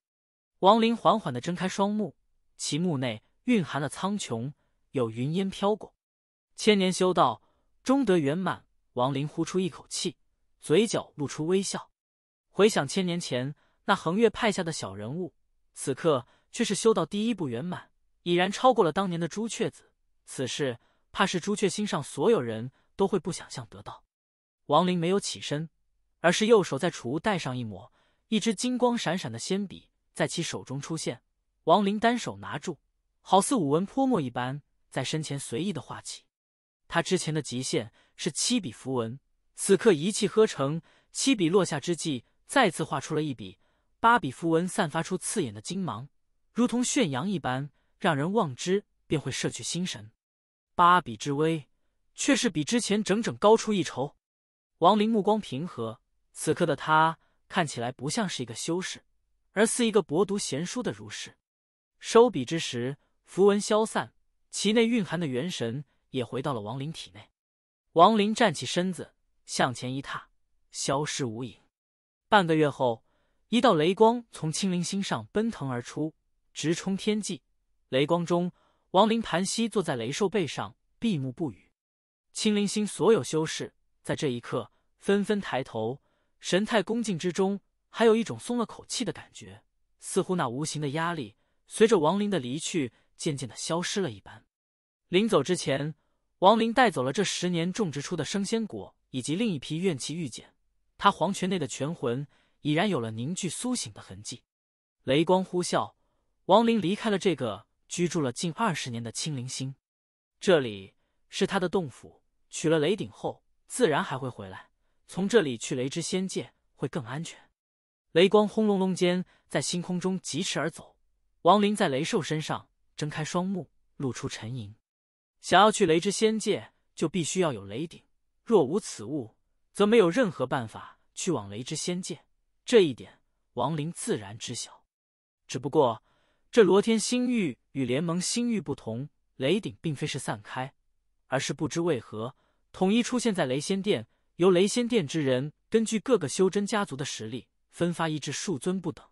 王林缓缓地睁开双目，其目内蕴含了苍穹，有云烟飘过。千年修道，终得圆满。王林呼出一口气，嘴角露出微笑，回想千年前那恒月派下的小人物，此刻却是修到第一步圆满，已然超过了当年的朱雀子。此事怕是朱雀星上所有人都会不想象得到。王林没有起身，而是右手在储物袋上一抹，一支金光闪闪的仙笔在其手中出现。王林单手拿住，好似舞文泼墨一般，在身前随意的画起。他之前的极限。是七笔符文，此刻一气呵成。七笔落下之际，再次画出了一笔。八笔符文散发出刺眼的金芒，如同炫阳一般，让人望之便会摄去心神。八笔之威，却是比之前整整高出一筹。王林目光平和，此刻的他看起来不像是一个修士，而似一个博读贤书的儒士。收笔之时，符文消散，其内蕴含的元神也回到了王林体内。王林站起身子，向前一踏，消失无影。半个月后，一道雷光从青灵星上奔腾而出，直冲天际。雷光中，王林盘膝坐在雷兽背上，闭目不语。青灵星所有修士在这一刻纷纷抬头，神态恭敬之中，还有一种松了口气的感觉，似乎那无形的压力随着王林的离去，渐渐的消失了一般。临走之前。王林带走了这十年种植出的生鲜果，以及另一批怨气玉简。他黄泉内的全魂已然有了凝聚苏醒的痕迹。雷光呼啸，王林离开了这个居住了近二十年的青灵星。这里是他的洞府，取了雷顶后，自然还会回来。从这里去雷之仙界会更安全。雷光轰隆隆间，在星空中疾驰而走。王林在雷兽身上睁开双目，露出沉吟。想要去雷之仙界，就必须要有雷顶。若无此物，则没有任何办法去往雷之仙界。这一点，王林自然知晓。只不过，这罗天星域与联盟星域不同，雷顶并非是散开，而是不知为何统一出现在雷仙殿，由雷仙殿之人根据各个修真家族的实力分发一至数尊不等。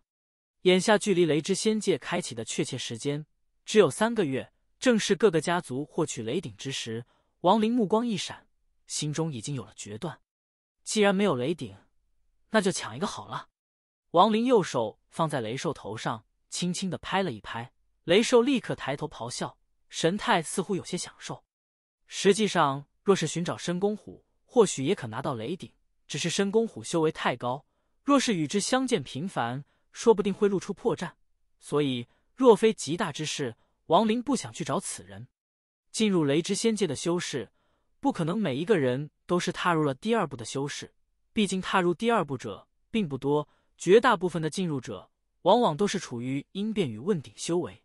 眼下，距离雷之仙界开启的确切时间只有三个月。正是各个家族获取雷顶之时，王林目光一闪，心中已经有了决断。既然没有雷顶，那就抢一个好了。王林右手放在雷兽头上，轻轻的拍了一拍，雷兽立刻抬头咆哮，神态似乎有些享受。实际上，若是寻找深宫虎，或许也可拿到雷顶，只是深宫虎修为太高，若是与之相见频繁，说不定会露出破绽。所以，若非极大之事。王林不想去找此人。进入雷之仙界的修士，不可能每一个人都是踏入了第二步的修士，毕竟踏入第二步者并不多。绝大部分的进入者，往往都是处于应变与问鼎修为。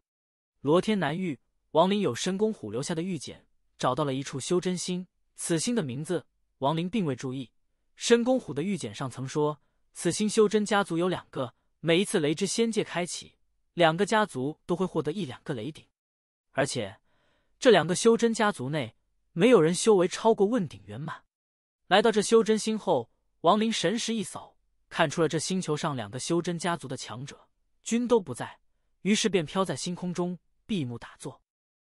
罗天难遇，王林有申公虎留下的玉简，找到了一处修真心。此心的名字，王林并未注意。申公虎的玉简上曾说，此心修真家族有两个，每一次雷之仙界开启，两个家族都会获得一两个雷顶。而且这两个修真家族内，没有人修为超过问鼎圆满。来到这修真星后，王林神识一扫，看出了这星球上两个修真家族的强者均都不在，于是便飘在星空中闭目打坐。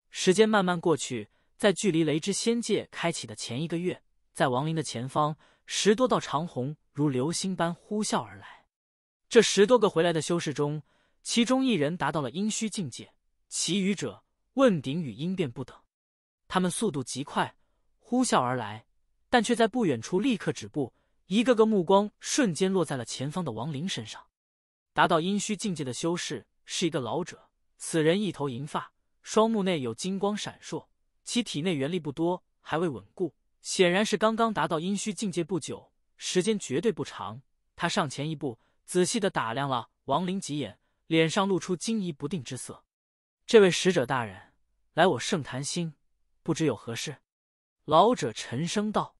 时间慢慢过去，在距离雷之仙界开启的前一个月，在王林的前方，十多道长虹如流星般呼啸而来。这十多个回来的修士中，其中一人达到了阴虚境界，其余者。问鼎与音变不等，他们速度极快，呼啸而来，但却在不远处立刻止步，一个个目光瞬间落在了前方的王林身上。达到阴虚境界的修士是一个老者，此人一头银发，双目内有金光闪烁，其体内元力不多，还未稳固，显然是刚刚达到阴虚境界不久，时间绝对不长。他上前一步，仔细的打量了王林几眼，脸上露出惊疑不定之色。这位使者大人。来我圣坛星，不知有何事？老者沉声道。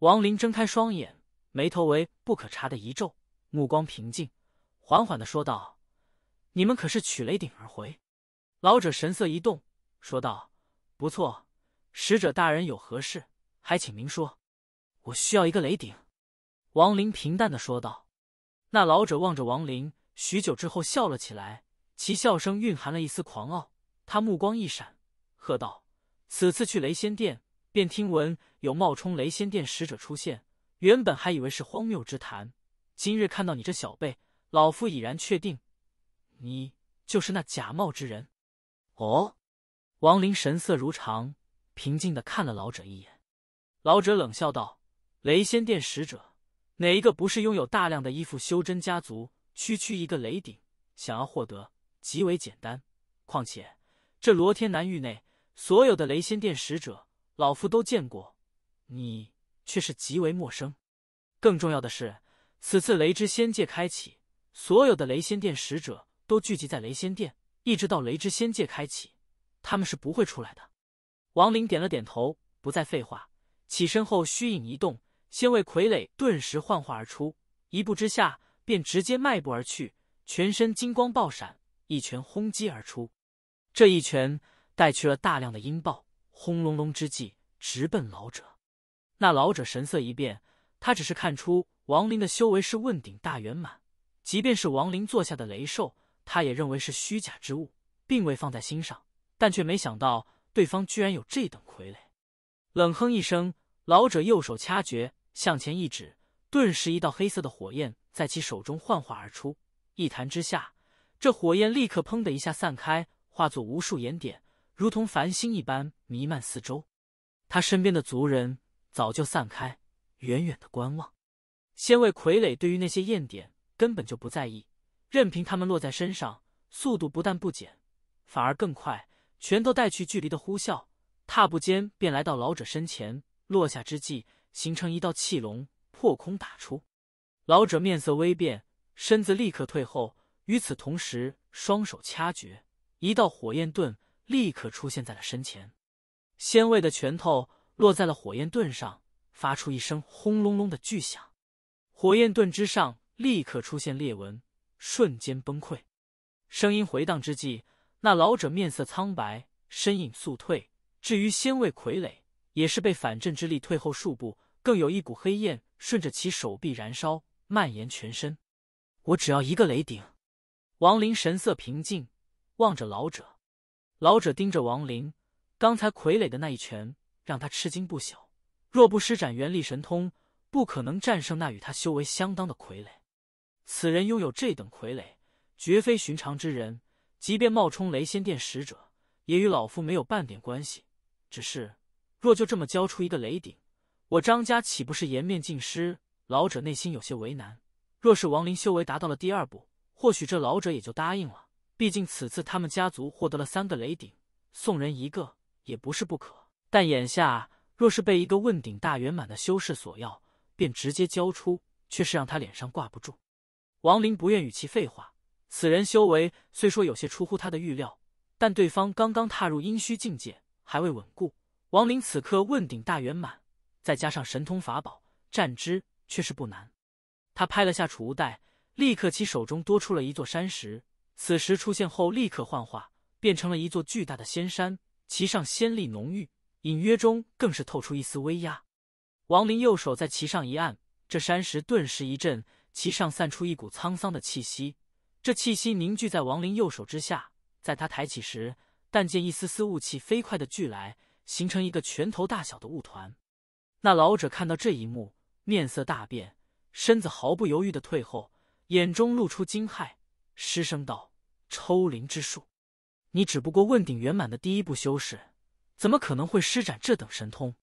王林睁开双眼，眉头为不可察的一皱，目光平静，缓缓的说道：“你们可是取雷鼎而回？”老者神色一动，说道：“不错，使者大人有何事，还请明说。”我需要一个雷鼎。”王林平淡的说道。那老者望着王林许久之后笑了起来，其笑声蕴含了一丝狂傲。他目光一闪。喝道：“此次去雷仙殿，便听闻有冒充雷仙殿使者出现。原本还以为是荒谬之谈，今日看到你这小辈，老夫已然确定，你就是那假冒之人。”哦，王林神色如常，平静的看了老者一眼。老者冷笑道：“雷仙殿使者哪一个不是拥有大量的依附修真家族？区区一个雷顶，想要获得极为简单。况且这罗天南域内。”所有的雷仙殿使者，老夫都见过，你却是极为陌生。更重要的是，此次雷之仙界开启，所有的雷仙殿使者都聚集在雷仙殿，一直到雷之仙界开启，他们是不会出来的。王林点了点头，不再废话，起身后虚影一动，仙位傀儡顿时幻化而出，一步之下便直接迈步而去，全身金光爆闪，一拳轰击而出，这一拳。带去了大量的阴爆，轰隆隆之际，直奔老者。那老者神色一变，他只是看出王林的修为是问鼎大圆满，即便是王林坐下的雷兽，他也认为是虚假之物，并未放在心上。但却没想到对方居然有这等傀儡，冷哼一声，老者右手掐诀，向前一指，顿时一道黑色的火焰在其手中幻化而出，一弹之下，这火焰立刻砰的一下散开，化作无数盐点。如同繁星一般弥漫四周，他身边的族人早就散开，远远的观望。仙位傀儡对于那些艳点根本就不在意，任凭他们落在身上，速度不但不减，反而更快。拳头带去距离的呼啸，踏步间便来到老者身前，落下之际形成一道气龙，破空打出。老者面色微变，身子立刻退后。与此同时，双手掐诀，一道火焰盾。立刻出现在了身前，仙卫的拳头落在了火焰盾上，发出一声轰隆隆的巨响，火焰盾之上立刻出现裂纹，瞬间崩溃。声音回荡之际，那老者面色苍白，身影速退。至于仙卫傀儡，也是被反震之力退后数步，更有一股黑焰顺着其手臂燃烧，蔓延全身。我只要一个雷顶，王林神色平静，望着老者。老者盯着王林，刚才傀儡的那一拳让他吃惊不小。若不施展元力神通，不可能战胜那与他修为相当的傀儡。此人拥有这等傀儡，绝非寻常之人。即便冒充雷仙殿使者，也与老夫没有半点关系。只是，若就这么交出一个雷顶，我张家岂不是颜面尽失？老者内心有些为难。若是王林修为达到了第二步，或许这老者也就答应了。毕竟此次他们家族获得了三个雷鼎，送人一个也不是不可。但眼下若是被一个问鼎大圆满的修士索要，便直接交出，却是让他脸上挂不住。王林不愿与其废话。此人修为虽说有些出乎他的预料，但对方刚刚踏入阴虚境界，还未稳固。王林此刻问鼎大圆满，再加上神通法宝，战之却是不难。他拍了下储物袋，立刻其手中多出了一座山石。此时出现后，立刻幻化，变成了一座巨大的仙山，其上仙力浓郁，隐约中更是透出一丝威压。王林右手在其上一按，这山石顿时一震，其上散出一股沧桑的气息。这气息凝聚在王林右手之下，在他抬起时，但见一丝丝雾气飞快的聚来，形成一个拳头大小的雾团。那老者看到这一幕，面色大变，身子毫不犹豫的退后，眼中露出惊骇。失声道：“抽灵之术，你只不过问鼎圆满的第一步修士，怎么可能会施展这等神通？”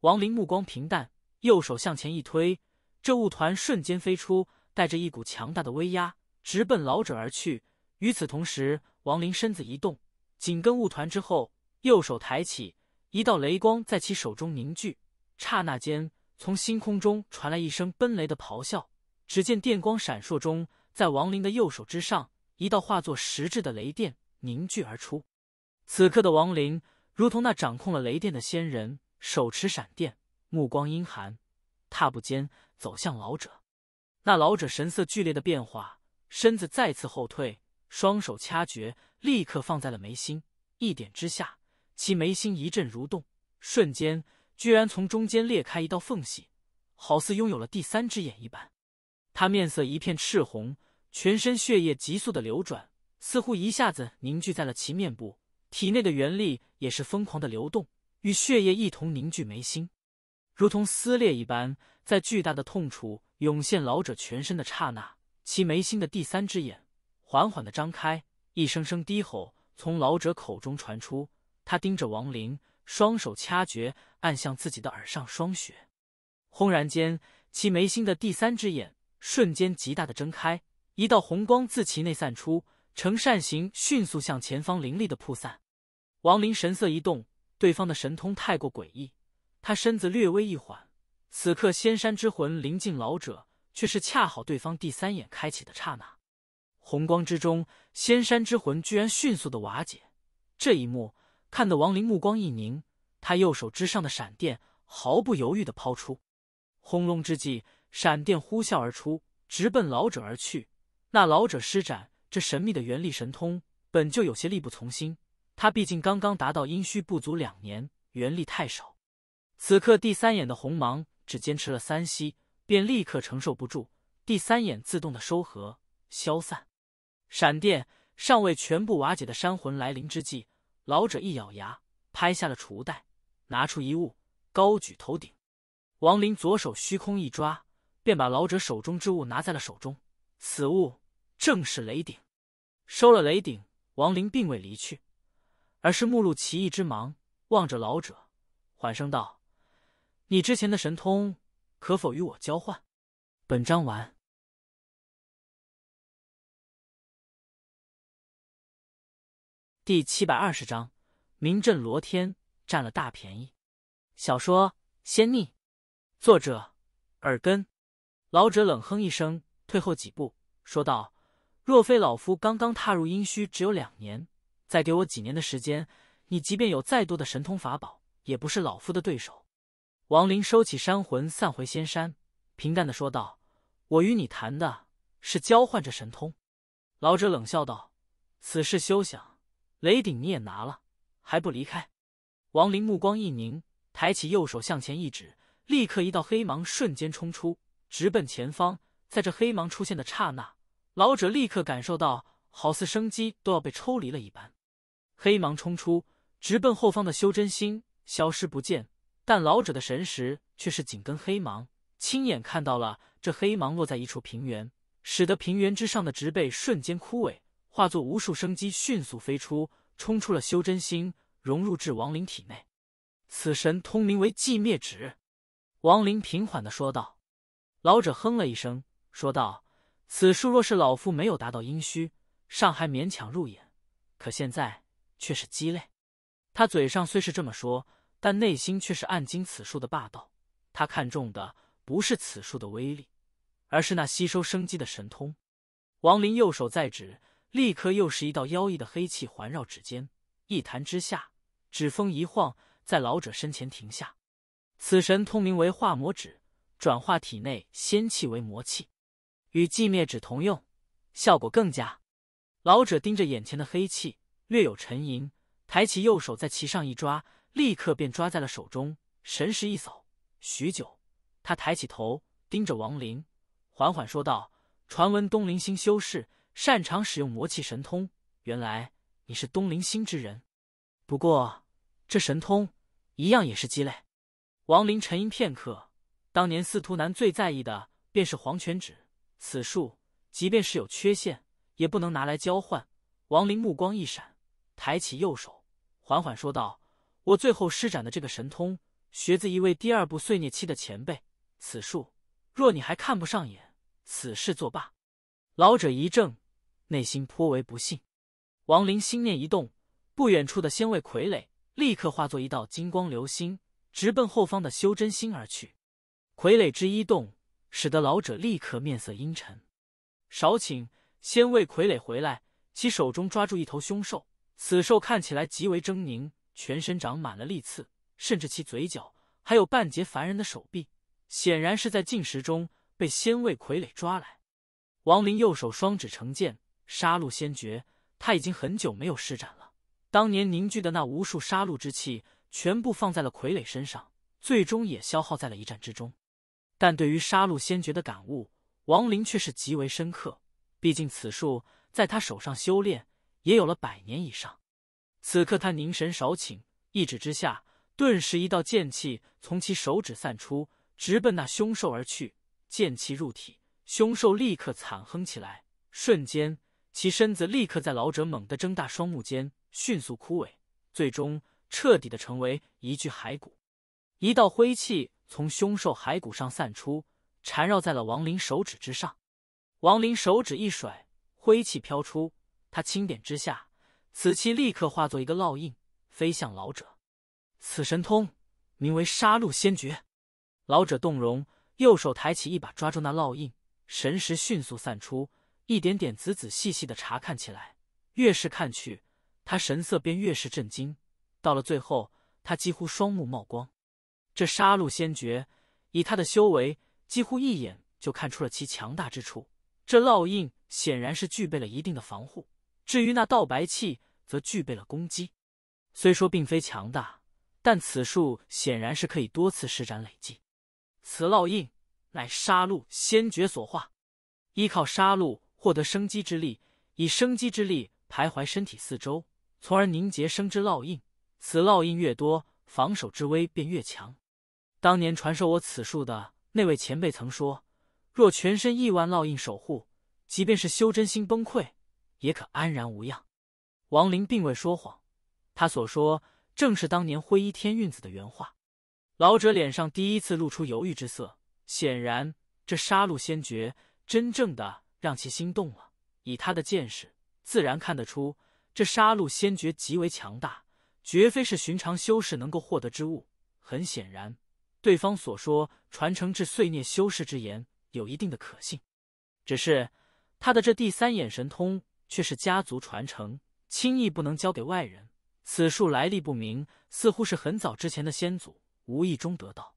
王林目光平淡，右手向前一推，这雾团瞬间飞出，带着一股强大的威压，直奔老者而去。与此同时，王林身子一动，紧跟雾团之后，右手抬起，一道雷光在其手中凝聚。刹那间，从星空中传来一声奔雷的咆哮，只见电光闪烁中。在王林的右手之上，一道化作实质的雷电凝聚而出。此刻的王林如同那掌控了雷电的仙人，手持闪电，目光阴寒，踏步间走向老者。那老者神色剧烈的变化，身子再次后退，双手掐诀，立刻放在了眉心。一点之下，其眉心一阵蠕动，瞬间居然从中间裂开一道缝隙，好似拥有了第三只眼一般。他面色一片赤红。全身血液急速的流转，似乎一下子凝聚在了其面部；体内的元力也是疯狂的流动，与血液一同凝聚眉心，如同撕裂一般。在巨大的痛楚涌现老者全身的刹那，其眉心的第三只眼缓缓的张开，一声声低吼从老者口中传出。他盯着王林，双手掐诀，按向自己的耳上霜雪，轰然间，其眉心的第三只眼瞬间极大的睁开。一道红光自其内散出，呈扇形迅速向前方凌厉的扑散。王林神色一动，对方的神通太过诡异，他身子略微一缓。此刻仙山之魂临近老者，却是恰好对方第三眼开启的刹那，红光之中，仙山之魂居然迅速的瓦解。这一幕看得王林目光一凝，他右手之上的闪电毫不犹豫的抛出，轰隆之际，闪电呼啸而出，直奔老者而去。那老者施展这神秘的元力神通，本就有些力不从心。他毕竟刚刚达到阴虚不足两年，元力太少。此刻第三眼的红芒只坚持了三息，便立刻承受不住，第三眼自动的收合消散。闪电尚未全部瓦解的山魂来临之际，老者一咬牙，拍下了储物袋，拿出一物，高举头顶。王林左手虚空一抓，便把老者手中之物拿在了手中。此物正是雷鼎，收了雷鼎，王林并未离去，而是目露奇异之芒，望着老者，缓声道：“你之前的神通，可否与我交换？”本章完。第七百二十章名震罗天，占了大便宜。小说《仙逆》，作者：耳根。老者冷哼一声。退后几步，说道：“若非老夫刚刚踏入阴虚只有两年，再给我几年的时间，你即便有再多的神通法宝，也不是老夫的对手。”王林收起山魂，散回仙山，平淡的说道：“我与你谈的是交换这神通。”老者冷笑道：“此事休想！雷鼎你也拿了，还不离开？”王林目光一凝，抬起右手向前一指，立刻一道黑芒瞬间冲出，直奔前方。在这黑芒出现的刹那，老者立刻感受到，好似生机都要被抽离了一般。黑芒冲出，直奔后方的修真星，消失不见。但老者的神识却是紧跟黑芒，亲眼看到了这黑芒落在一处平原，使得平原之上的植被瞬间枯萎，化作无数生机迅速飞出，冲出了修真星，融入至亡灵体内。此神通名为寂灭指。亡灵平缓的说道。老者哼了一声。说道：“此术若是老夫没有达到阴虚，尚还勉强入眼，可现在却是鸡肋。”他嘴上虽是这么说，但内心却是暗惊此术的霸道。他看中的不是此术的威力，而是那吸收生机的神通。王林右手在指，立刻又是一道妖异的黑气环绕指尖，一弹之下，指风一晃，在老者身前停下。此神通名为化魔指，转化体内仙气为魔气。与寂灭指同用，效果更佳。老者盯着眼前的黑气，略有沉吟，抬起右手在其上一抓，立刻便抓在了手中。神识一扫，许久，他抬起头，盯着王林，缓缓说道：“传闻东林星修士擅长使用魔气神通，原来你是东林星之人。不过，这神通一样也是鸡肋。”王林沉吟片刻，当年司徒南最在意的便是黄泉指。此术即便是有缺陷，也不能拿来交换。王林目光一闪，抬起右手，缓缓说道：“我最后施展的这个神通，学自一位第二部碎孽期的前辈。此术若你还看不上眼，此事作罢。”老者一怔，内心颇为不信。王林心念一动，不远处的仙位傀儡立刻化作一道金光流星，直奔后方的修真星而去。傀儡之一动。使得老者立刻面色阴沉。少顷，先卫傀儡回来，其手中抓住一头凶兽。此兽看起来极为狰狞，全身长满了利刺，甚至其嘴角还有半截凡人的手臂，显然是在进食中被仙卫傀儡抓来。王林右手双指成剑，杀戮先诀，他已经很久没有施展了。当年凝聚的那无数杀戮之气，全部放在了傀儡身上，最终也消耗在了一战之中。但对于杀戮先决的感悟，王林却是极为深刻。毕竟此术在他手上修炼也有了百年以上。此刻他凝神少顷，一指之下，顿时一道剑气从其手指散出，直奔那凶兽而去。剑气入体，凶兽立刻惨哼起来。瞬间，其身子立刻在老者猛地睁大双目间迅速枯萎，最终彻底的成为一具骸骨。一道灰气。从凶兽骸骨上散出，缠绕在了王林手指之上。王林手指一甩，灰气飘出，他轻点之下，此气立刻化作一个烙印，飞向老者。此神通名为杀戮仙诀。老者动容，右手抬起，一把抓住那烙印，神识迅速散出，一点点仔仔细细的查看起来。越是看去，他神色便越是震惊。到了最后，他几乎双目冒光。这杀戮仙诀，以他的修为，几乎一眼就看出了其强大之处。这烙印显然是具备了一定的防护，至于那道白气，则具备了攻击。虽说并非强大，但此术显然是可以多次施展累计。此烙印乃杀戮仙诀所化，依靠杀戮获得生机之力，以生机之力徘徊身体四周，从而凝结生之烙印。此烙印越多，防守之威便越强。当年传授我此术的那位前辈曾说：“若全身亿万烙印守护，即便是修真心崩溃，也可安然无恙。”王林并未说谎，他所说正是当年灰衣天运子的原话。老者脸上第一次露出犹豫之色，显然这杀戮仙诀真正的让其心动了。以他的见识，自然看得出这杀戮仙诀极为强大，绝非是寻常修士能够获得之物。很显然。对方所说传承至碎孽修士之言有一定的可信，只是他的这第三眼神通却是家族传承，轻易不能交给外人。此术来历不明，似乎是很早之前的先祖无意中得到。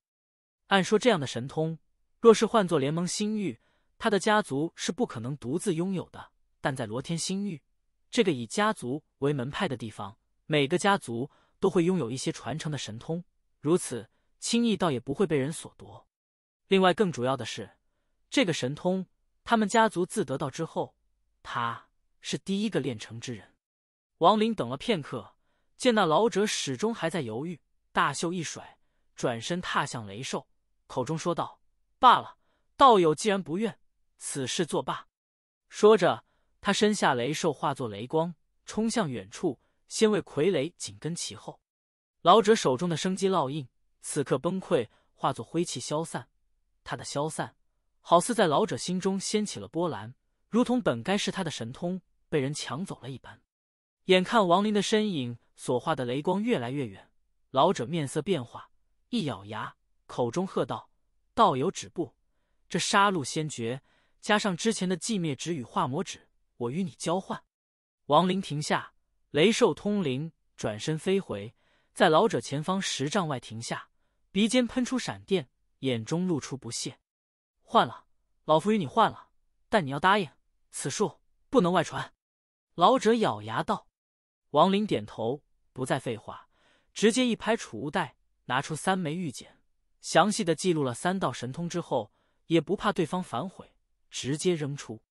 按说这样的神通，若是换作联盟星域，他的家族是不可能独自拥有的。但在罗天星域，这个以家族为门派的地方，每个家族都会拥有一些传承的神通。如此。轻易倒也不会被人所夺。另外，更主要的是，这个神通他们家族自得到之后，他是第一个练成之人。王林等了片刻，见那老者始终还在犹豫，大袖一甩，转身踏向雷兽，口中说道：“罢了，道友既然不愿，此事作罢。”说着，他身下雷兽化作雷光，冲向远处，先为傀儡紧跟其后。老者手中的生机烙印。此刻崩溃，化作灰气消散。他的消散，好似在老者心中掀起了波澜，如同本该是他的神通被人抢走了一般。眼看王林的身影所化的雷光越来越远，老者面色变化，一咬牙，口中喝道：“道友止步！这杀戮仙诀加上之前的寂灭指与化魔指，我与你交换。”王林停下，雷兽通灵转身飞回，在老者前方十丈外停下。鼻尖喷出闪电，眼中露出不屑。换了，老夫与你换了，但你要答应，此术不能外传。老者咬牙道。王林点头，不再废话，直接一拍储物袋，拿出三枚玉简，详细的记录了三道神通之后，也不怕对方反悔，直接扔出。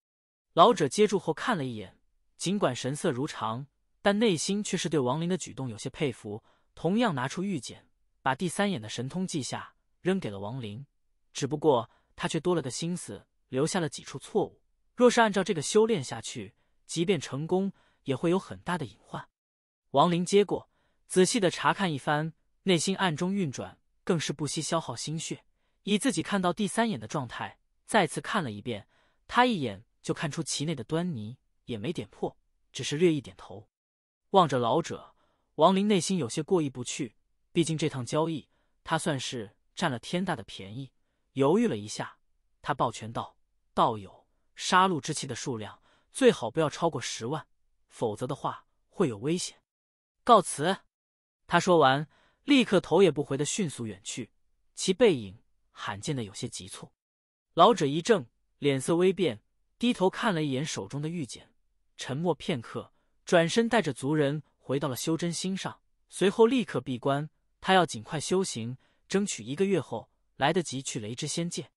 老者接住后看了一眼，尽管神色如常，但内心却是对王林的举动有些佩服。同样拿出玉简。把第三眼的神通记下，扔给了王林。只不过他却多了个心思，留下了几处错误。若是按照这个修炼下去，即便成功，也会有很大的隐患。王林接过，仔细的查看一番，内心暗中运转，更是不惜消耗心血，以自己看到第三眼的状态，再次看了一遍。他一眼就看出其内的端倪，也没点破，只是略一点头。望着老者，王林内心有些过意不去。毕竟这趟交易，他算是占了天大的便宜。犹豫了一下，他抱拳道：“道友，杀戮之气的数量最好不要超过十万，否则的话会有危险。”告辞。他说完，立刻头也不回的迅速远去，其背影罕见的有些急促。老者一怔，脸色微变，低头看了一眼手中的玉简，沉默片刻，转身带着族人回到了修真心上，随后立刻闭关。他要尽快修行，争取一个月后来得及去雷之仙界。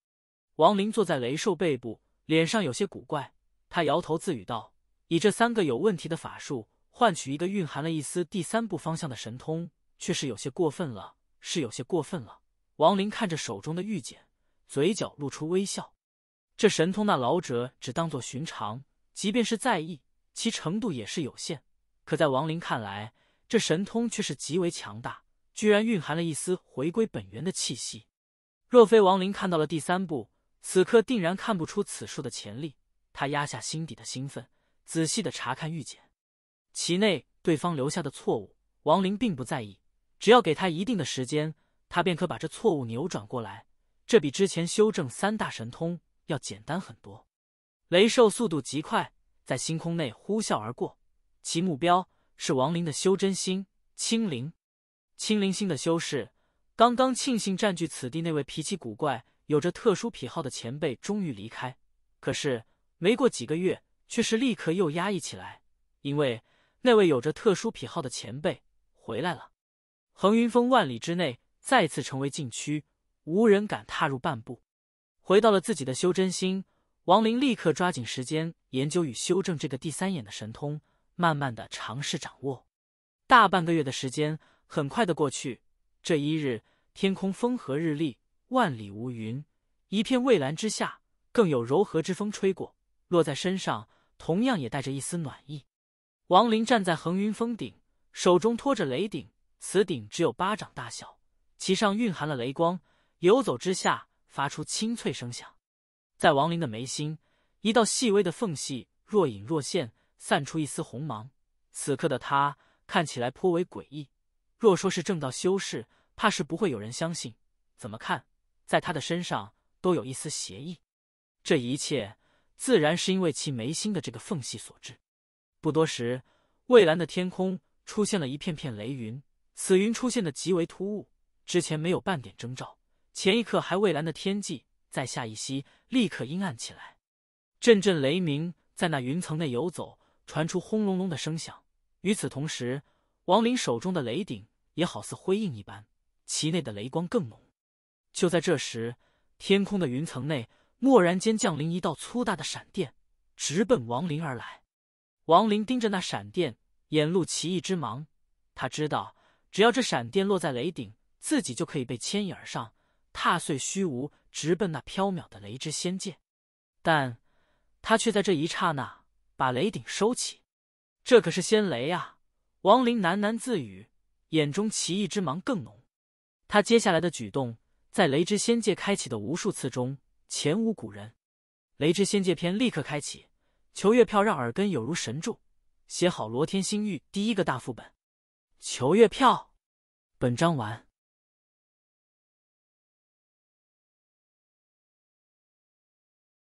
王林坐在雷兽背部，脸上有些古怪。他摇头自语道：“以这三个有问题的法术换取一个蕴含了一丝第三步方向的神通，却是有些过分了，是有些过分了。”王林看着手中的玉简，嘴角露出微笑。这神通，那老者只当做寻常，即便是在意，其程度也是有限。可在王林看来，这神通却是极为强大。居然蕴含了一丝回归本源的气息，若非王林看到了第三步，此刻定然看不出此术的潜力。他压下心底的兴奋，仔细的查看玉简，其内对方留下的错误，王林并不在意，只要给他一定的时间，他便可把这错误扭转过来。这比之前修正三大神通要简单很多。雷兽速度极快，在星空内呼啸而过，其目标是王林的修真心清灵。青灵星的修士刚刚庆幸占据此地那位脾气古怪、有着特殊癖好的前辈终于离开，可是没过几个月，却是立刻又压抑起来，因为那位有着特殊癖好的前辈回来了。横云峰万里之内再次成为禁区，无人敢踏入半步。回到了自己的修真心，王林立刻抓紧时间研究与修正这个第三眼的神通，慢慢的尝试掌握。大半个月的时间。很快的过去，这一日天空风和日丽，万里无云，一片蔚蓝之下，更有柔和之风吹过，落在身上，同样也带着一丝暖意。王林站在横云峰顶，手中托着雷鼎，此鼎只有巴掌大小，其上蕴含了雷光，游走之下发出清脆声响。在王林的眉心，一道细微的缝隙若隐若现，散出一丝红芒。此刻的他看起来颇为诡异。若说是正道修士，怕是不会有人相信。怎么看，在他的身上都有一丝邪意。这一切，自然是因为其眉心的这个缝隙所致。不多时，蔚蓝的天空出现了一片片雷云，此云出现的极为突兀，之前没有半点征兆，前一刻还蔚蓝的天际，在下一息立刻阴暗起来。阵阵雷鸣在那云层内游走，传出轰隆隆的声响。与此同时，王林手中的雷顶。也好似辉映一般，其内的雷光更浓。就在这时，天空的云层内蓦然间降临一道粗大的闪电，直奔王林而来。王林盯着那闪电，眼露奇异之芒。他知道，只要这闪电落在雷顶，自己就可以被牵引而上，踏碎虚无，直奔那缥缈的雷之仙界。但他却在这一刹那把雷顶收起。这可是仙雷啊！王林喃喃自语。眼中奇异之芒更浓，他接下来的举动在雷之仙界开启的无数次中前无古人。雷之仙界篇立刻开启，求月票让耳根有如神助，写好罗天星域第一个大副本，求月票。本章完。